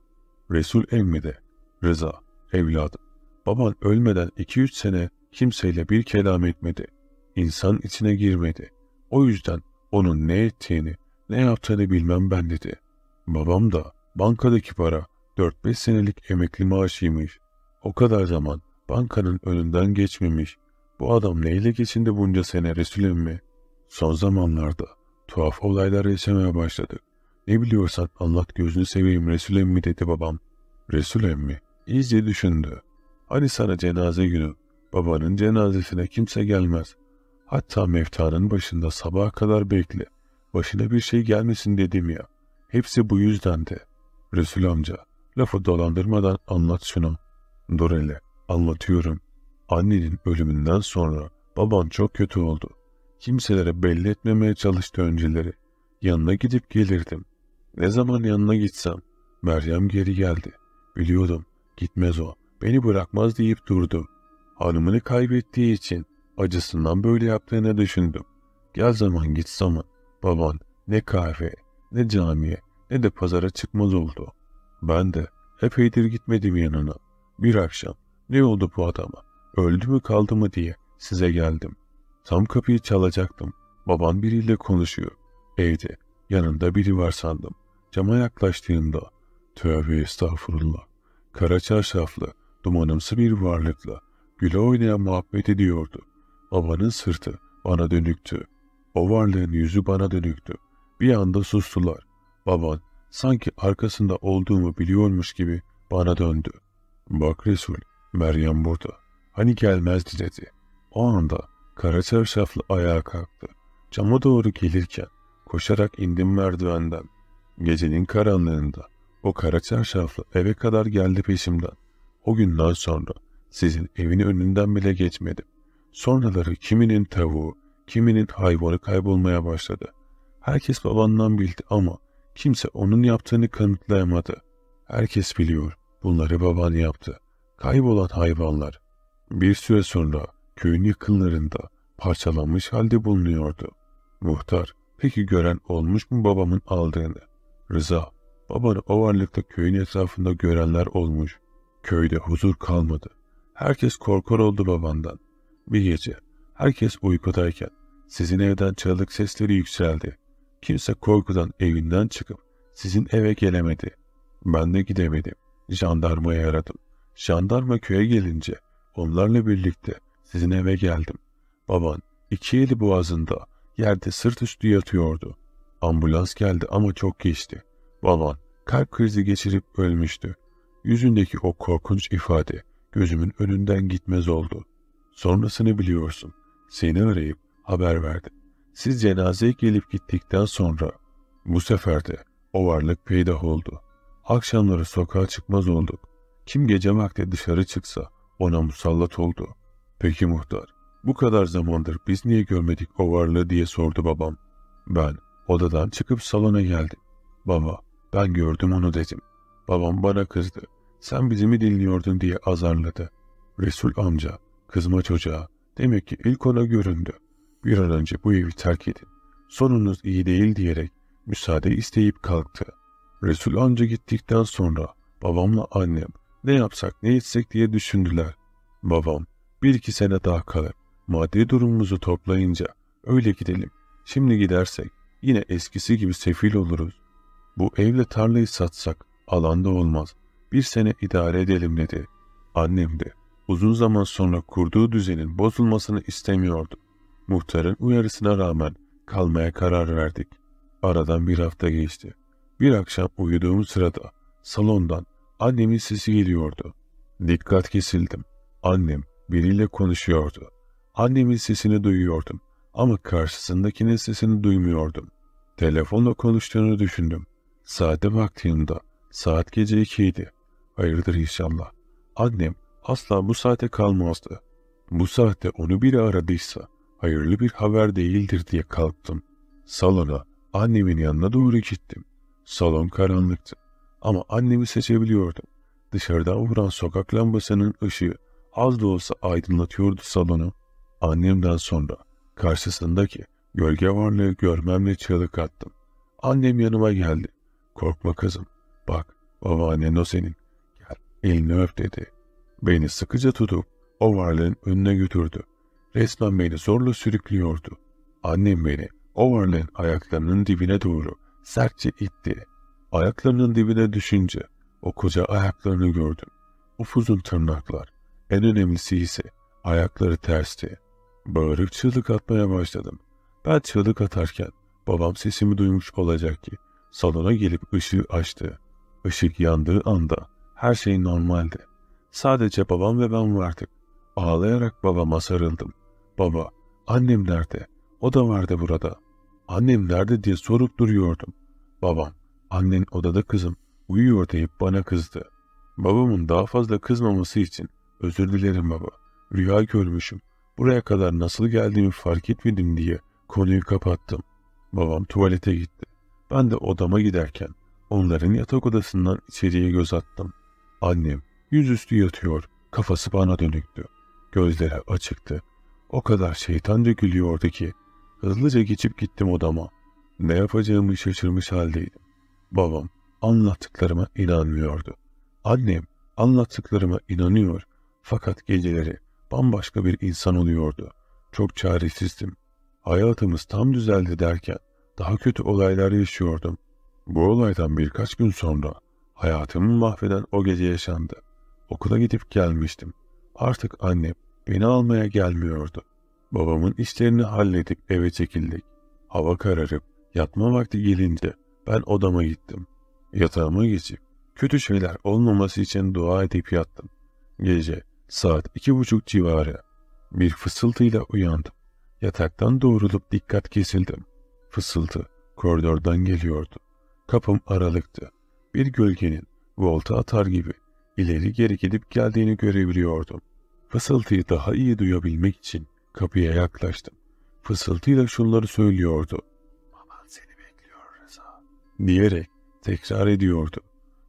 [SPEAKER 1] Resul emmide. Rıza, evladım. Baban ölmeden 2-3 sene kimseyle bir kelam etmedi. İnsan içine girmedi. O yüzden onun ne ettiğini, ne yaptığını bilmem ben dedi. Babam da bankadaki para 4-5 senelik emekli maaşıymış. O kadar zaman bankanın önünden geçmemiş. Bu adam neyle geçindi bunca sene Resul Emmi? Son zamanlarda tuhaf olaylar yaşamaya başladık. Ne biliyorsan anlat gözünü seveyim Resul emmi dedi babam. Resul emmi iyice düşündü. Hani sana cenaze günü babanın cenazesine kimse gelmez. Hatta meftanın başında sabaha kadar bekle. Başına bir şey gelmesin dedim ya. Hepsi bu yüzden de. Resul amca lafı dolandırmadan anlat şunu. Dorele anlatıyorum. Annenin ölümünden sonra baban çok kötü oldu. Kimselere belli etmemeye çalıştı önceleri. Yanına gidip gelirdim. Ne zaman yanına gitsem Meryem geri geldi. Biliyordum gitmez o. Beni bırakmaz deyip durdu. Hanımını kaybettiği için acısından böyle yaptığını düşündüm. Gel zaman git zaman. Baban ne kahve, ne camiye, ne de pazara çıkmaz oldu. Ben de epeydir gitmedim yanına. Bir akşam ne oldu bu adama? Öldü mü kaldı mı diye size geldim. Tam kapıyı çalacaktım. Baban biriyle konuşuyor. Evde. Yanında biri var sandım. Cama yaklaştığımda. Tövbe estağfurullah. Kara çarşaflı, dumanımsı bir varlıkla. Güle oynaya muhabbet ediyordu. Babanın sırtı bana dönüktü. O varlığın yüzü bana dönüktü. Bir anda sustular. Baban sanki arkasında olduğumu biliyormuş gibi bana döndü. Bak Resul, Meryem burada. Hani gelmezdi dedi. O anda Kara çarşaflı ayağa kalktı. Cama doğru gelirken koşarak indim merdivenden. Gecenin karanlığında o kara çarşaflı eve kadar geldi peşimden. O günden sonra sizin evin önünden bile geçmedim. Sonraları kiminin tavuğu, kiminin hayvanı kaybolmaya başladı. Herkes babandan bildi ama kimse onun yaptığını kanıtlayamadı. Herkes biliyor bunları baban yaptı. Kaybolan hayvanlar. Bir süre sonra köyün yakınlarında parçalanmış halde bulunuyordu. Muhtar peki gören olmuş mu babamın aldığını? Rıza, babanı o varlıkta köyün etrafında görenler olmuş. Köyde huzur kalmadı. Herkes korkar oldu babandan. Bir gece herkes uykudayken sizin evden çığlık sesleri yükseldi. Kimse korkudan evinden çıkıp sizin eve gelemedi. Ben de gidemedim. Jandarmayı aradım. Jandarma köye gelince onlarla birlikte sizin eve geldim. Baban iki eli boğazında yerde sırt üstü yatıyordu. Ambulans geldi ama çok geçti. Baban kalp krizi geçirip ölmüştü. Yüzündeki o korkunç ifade gözümün önünden gitmez oldu. Sonrasını biliyorsun. Seni arayıp haber verdim. Siz cenazeye gelip gittikten sonra bu sefer de o varlık peydah oldu. Akşamları sokağa çıkmaz olduk. Kim gece vakti dışarı çıksa ona musallat oldu. Peki muhtar, bu kadar zamandır biz niye görmedik o varlığı diye sordu babam. Ben odadan çıkıp salona geldim. Baba, ben gördüm onu dedim. Babam bana kızdı. Sen bizi mi dinliyordun diye azarladı. Resul amca, kızma çocuğa. Demek ki ilk ona göründü. Bir an önce bu evi terk edin. Sonunuz iyi değil diyerek müsaade isteyip kalktı. Resul amca gittikten sonra babamla annem ne yapsak ne etsek diye düşündüler. Babam bir iki sene daha kalır. Maddi durumumuzu toplayınca öyle gidelim. Şimdi gidersek yine eskisi gibi sefil oluruz. Bu evle tarlayı satsak alanda olmaz. Bir sene idare edelim dedi. Annem de uzun zaman sonra kurduğu düzenin bozulmasını istemiyordu. Muhtarın uyarısına rağmen kalmaya karar verdik. Aradan bir hafta geçti. Bir akşam uyuduğum sırada salondan annemin sesi geliyordu. Dikkat kesildim. Annem Biriyle konuşuyordu. Annemin sesini duyuyordum ama karşısındakinin sesini duymuyordum. Telefonla konuştuğunu düşündüm. Saate baktığımda saat gece ikiydi. Hayırdır inşallah. Annem asla bu saate kalmazdı. Bu saatte onu biri aradıysa hayırlı bir haber değildir diye kalktım. Salona annemin yanına doğru gittim. Salon karanlıktı ama annemi seçebiliyordum. Dışarıdan vuran sokak lambasının ışığı Az da olsa aydınlatıyordu salonu. Annemden sonra karşısındaki gölge varlığı görmemle çığlık attım. Annem yanıma geldi. Korkma kızım. Bak babaannen o senin. Gel elini öp dedi. Beni sıkıca tutup o varlığın önüne götürdü. Resmen beni zorla sürüklüyordu. Annem beni o varlığın ayaklarının dibine doğru sertçe itti. Ayaklarının dibine düşünce o koca ayaklarını gördüm. Upuzun tırnaklar, en önemlisi ise ayakları tersti. Bağırıp çığlık atmaya başladım. Ben çığlık atarken babam sesimi duymuş olacak ki salona gelip ışığı açtı. Işık yandığı anda her şey normaldi. Sadece babam ve ben vardık. Ağlayarak babama sarıldım. Baba, annem nerede? O da vardı burada. Annem nerede diye sorup duruyordum. Babam, annen odada kızım, uyuyor deyip bana kızdı. Babamın daha fazla kızmaması için Özür dilerim baba. Rüya görmüşüm. Buraya kadar nasıl geldiğimi fark etmedim diye konuyu kapattım. Babam tuvalete gitti. Ben de odama giderken onların yatak odasından içeriye göz attım. Annem yüzüstü yatıyor, kafası bana dönüktü. Gözleri açıktı. O kadar şeytanca gülüyordu ki hızlıca geçip gittim odama. Ne yapacağımı şaşırmış haldeydim. Babam anlattıklarıma inanmıyordu. Annem anlattıklarıma inanıyor fakat geceleri bambaşka bir insan oluyordu. Çok çaresizdim. Hayatımız tam düzeldi derken daha kötü olaylar yaşıyordum. Bu olaydan birkaç gün sonra hayatımı mahveden o gece yaşandı. Okula gidip gelmiştim. Artık annem beni almaya gelmiyordu. Babamın işlerini halledip eve çekildik. Hava kararıp yatma vakti gelince ben odama gittim. Yatağıma geçip kötü şeyler olmaması için dua edip yattım. Gece Saat iki buçuk civarı. Bir fısıltıyla uyandım. Yataktan doğrulup dikkat kesildim. Fısıltı koridordan geliyordu. Kapım aralıktı. Bir gölgenin volta atar gibi ileri geri gidip geldiğini görebiliyordum. Fısıltıyı daha iyi duyabilmek için kapıya yaklaştım. Fısıltıyla şunları söylüyordu. Baban seni bekliyor Rıza. Diyerek tekrar ediyordu.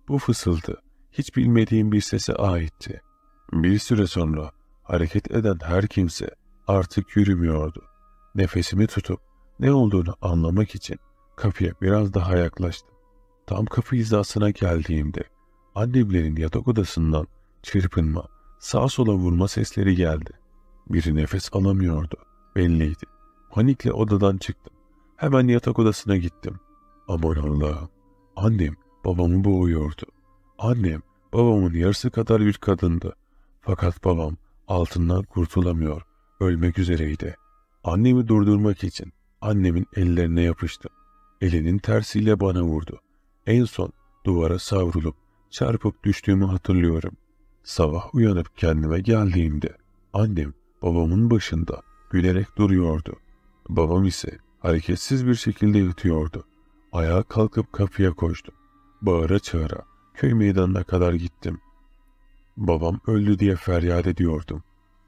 [SPEAKER 1] Bu fısıltı hiç bilmediğim bir sese aitti. Bir süre sonra hareket eden her kimse artık yürümüyordu. Nefesimi tutup ne olduğunu anlamak için kapıya biraz daha yaklaştım. Tam kapı hizasına geldiğimde annemlerin yatak odasından çırpınma, sağ sola vurma sesleri geldi. Biri nefes alamıyordu. Belliydi. Panikle odadan çıktım. Hemen yatak odasına gittim. Aman Allah'ım. Annem babamı boğuyordu. Annem babamın yarısı kadar bir kadındı. Fakat babam altından kurtulamıyor, ölmek üzereydi. Annemi durdurmak için annemin ellerine yapıştım. Elinin tersiyle bana vurdu. En son duvara savrulup çarpıp düştüğümü hatırlıyorum. Sabah uyanıp kendime geldiğimde annem babamın başında gülerek duruyordu. Babam ise hareketsiz bir şekilde yatıyordu. Ayağa kalkıp kapıya koştum. Bağıra çağıra köy meydanına kadar gittim. Babam öldü diye feryat ediyordum.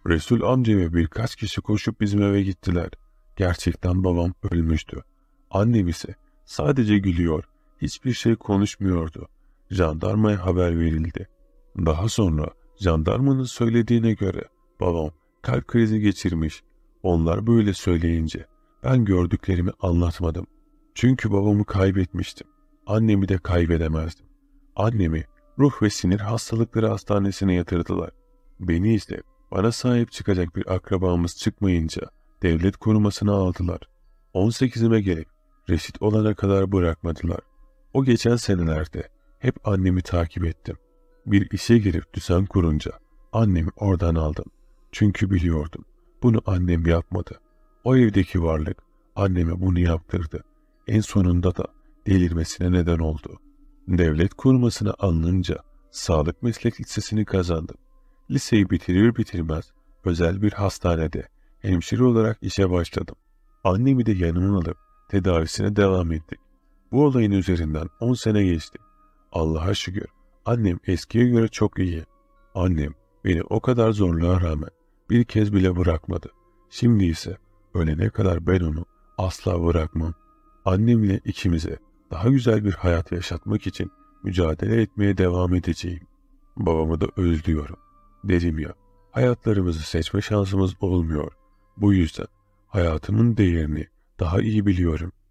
[SPEAKER 1] Resul amca ve birkaç kişi koşup bizim eve gittiler. Gerçekten babam ölmüştü. Annem ise sadece gülüyor, hiçbir şey konuşmuyordu. Jandarmaya haber verildi. Daha sonra jandarmanın söylediğine göre babam kalp krizi geçirmiş. Onlar böyle söyleyince ben gördüklerimi anlatmadım. Çünkü babamı kaybetmiştim. Annemi de kaybedemezdim. Annemi Ruh ve sinir hastalıkları hastanesine yatırdılar. Beni ise bana sahip çıkacak bir akrabamız çıkmayınca devlet korumasına aldılar. 18'ime gelip reşit olana kadar bırakmadılar. O geçen senelerde hep annemi takip ettim. Bir işe girip düzen kurunca annemi oradan aldım. Çünkü biliyordum. Bunu annem yapmadı. O evdeki varlık anneme bunu yaptırdı. En sonunda da delirmesine neden oldu.'' Devlet kurmasını anlayınca sağlık meslek lisesini kazandım. Liseyi bitirir bitirmez özel bir hastanede hemşire olarak işe başladım. Annemi de yanıma alıp tedavisine devam ettik. Bu olayın üzerinden 10 sene geçti. Allah'a şükür annem eskiye göre çok iyi. Annem beni o kadar zorluğa rağmen bir kez bile bırakmadı. Şimdi ise ölene kadar ben onu asla bırakmam. Annemle ikimize daha güzel bir hayat yaşatmak için mücadele etmeye devam edeceğim. Babamı da özlüyorum. Dedim ya, hayatlarımızı seçme şansımız olmuyor. Bu yüzden hayatımın değerini daha iyi biliyorum.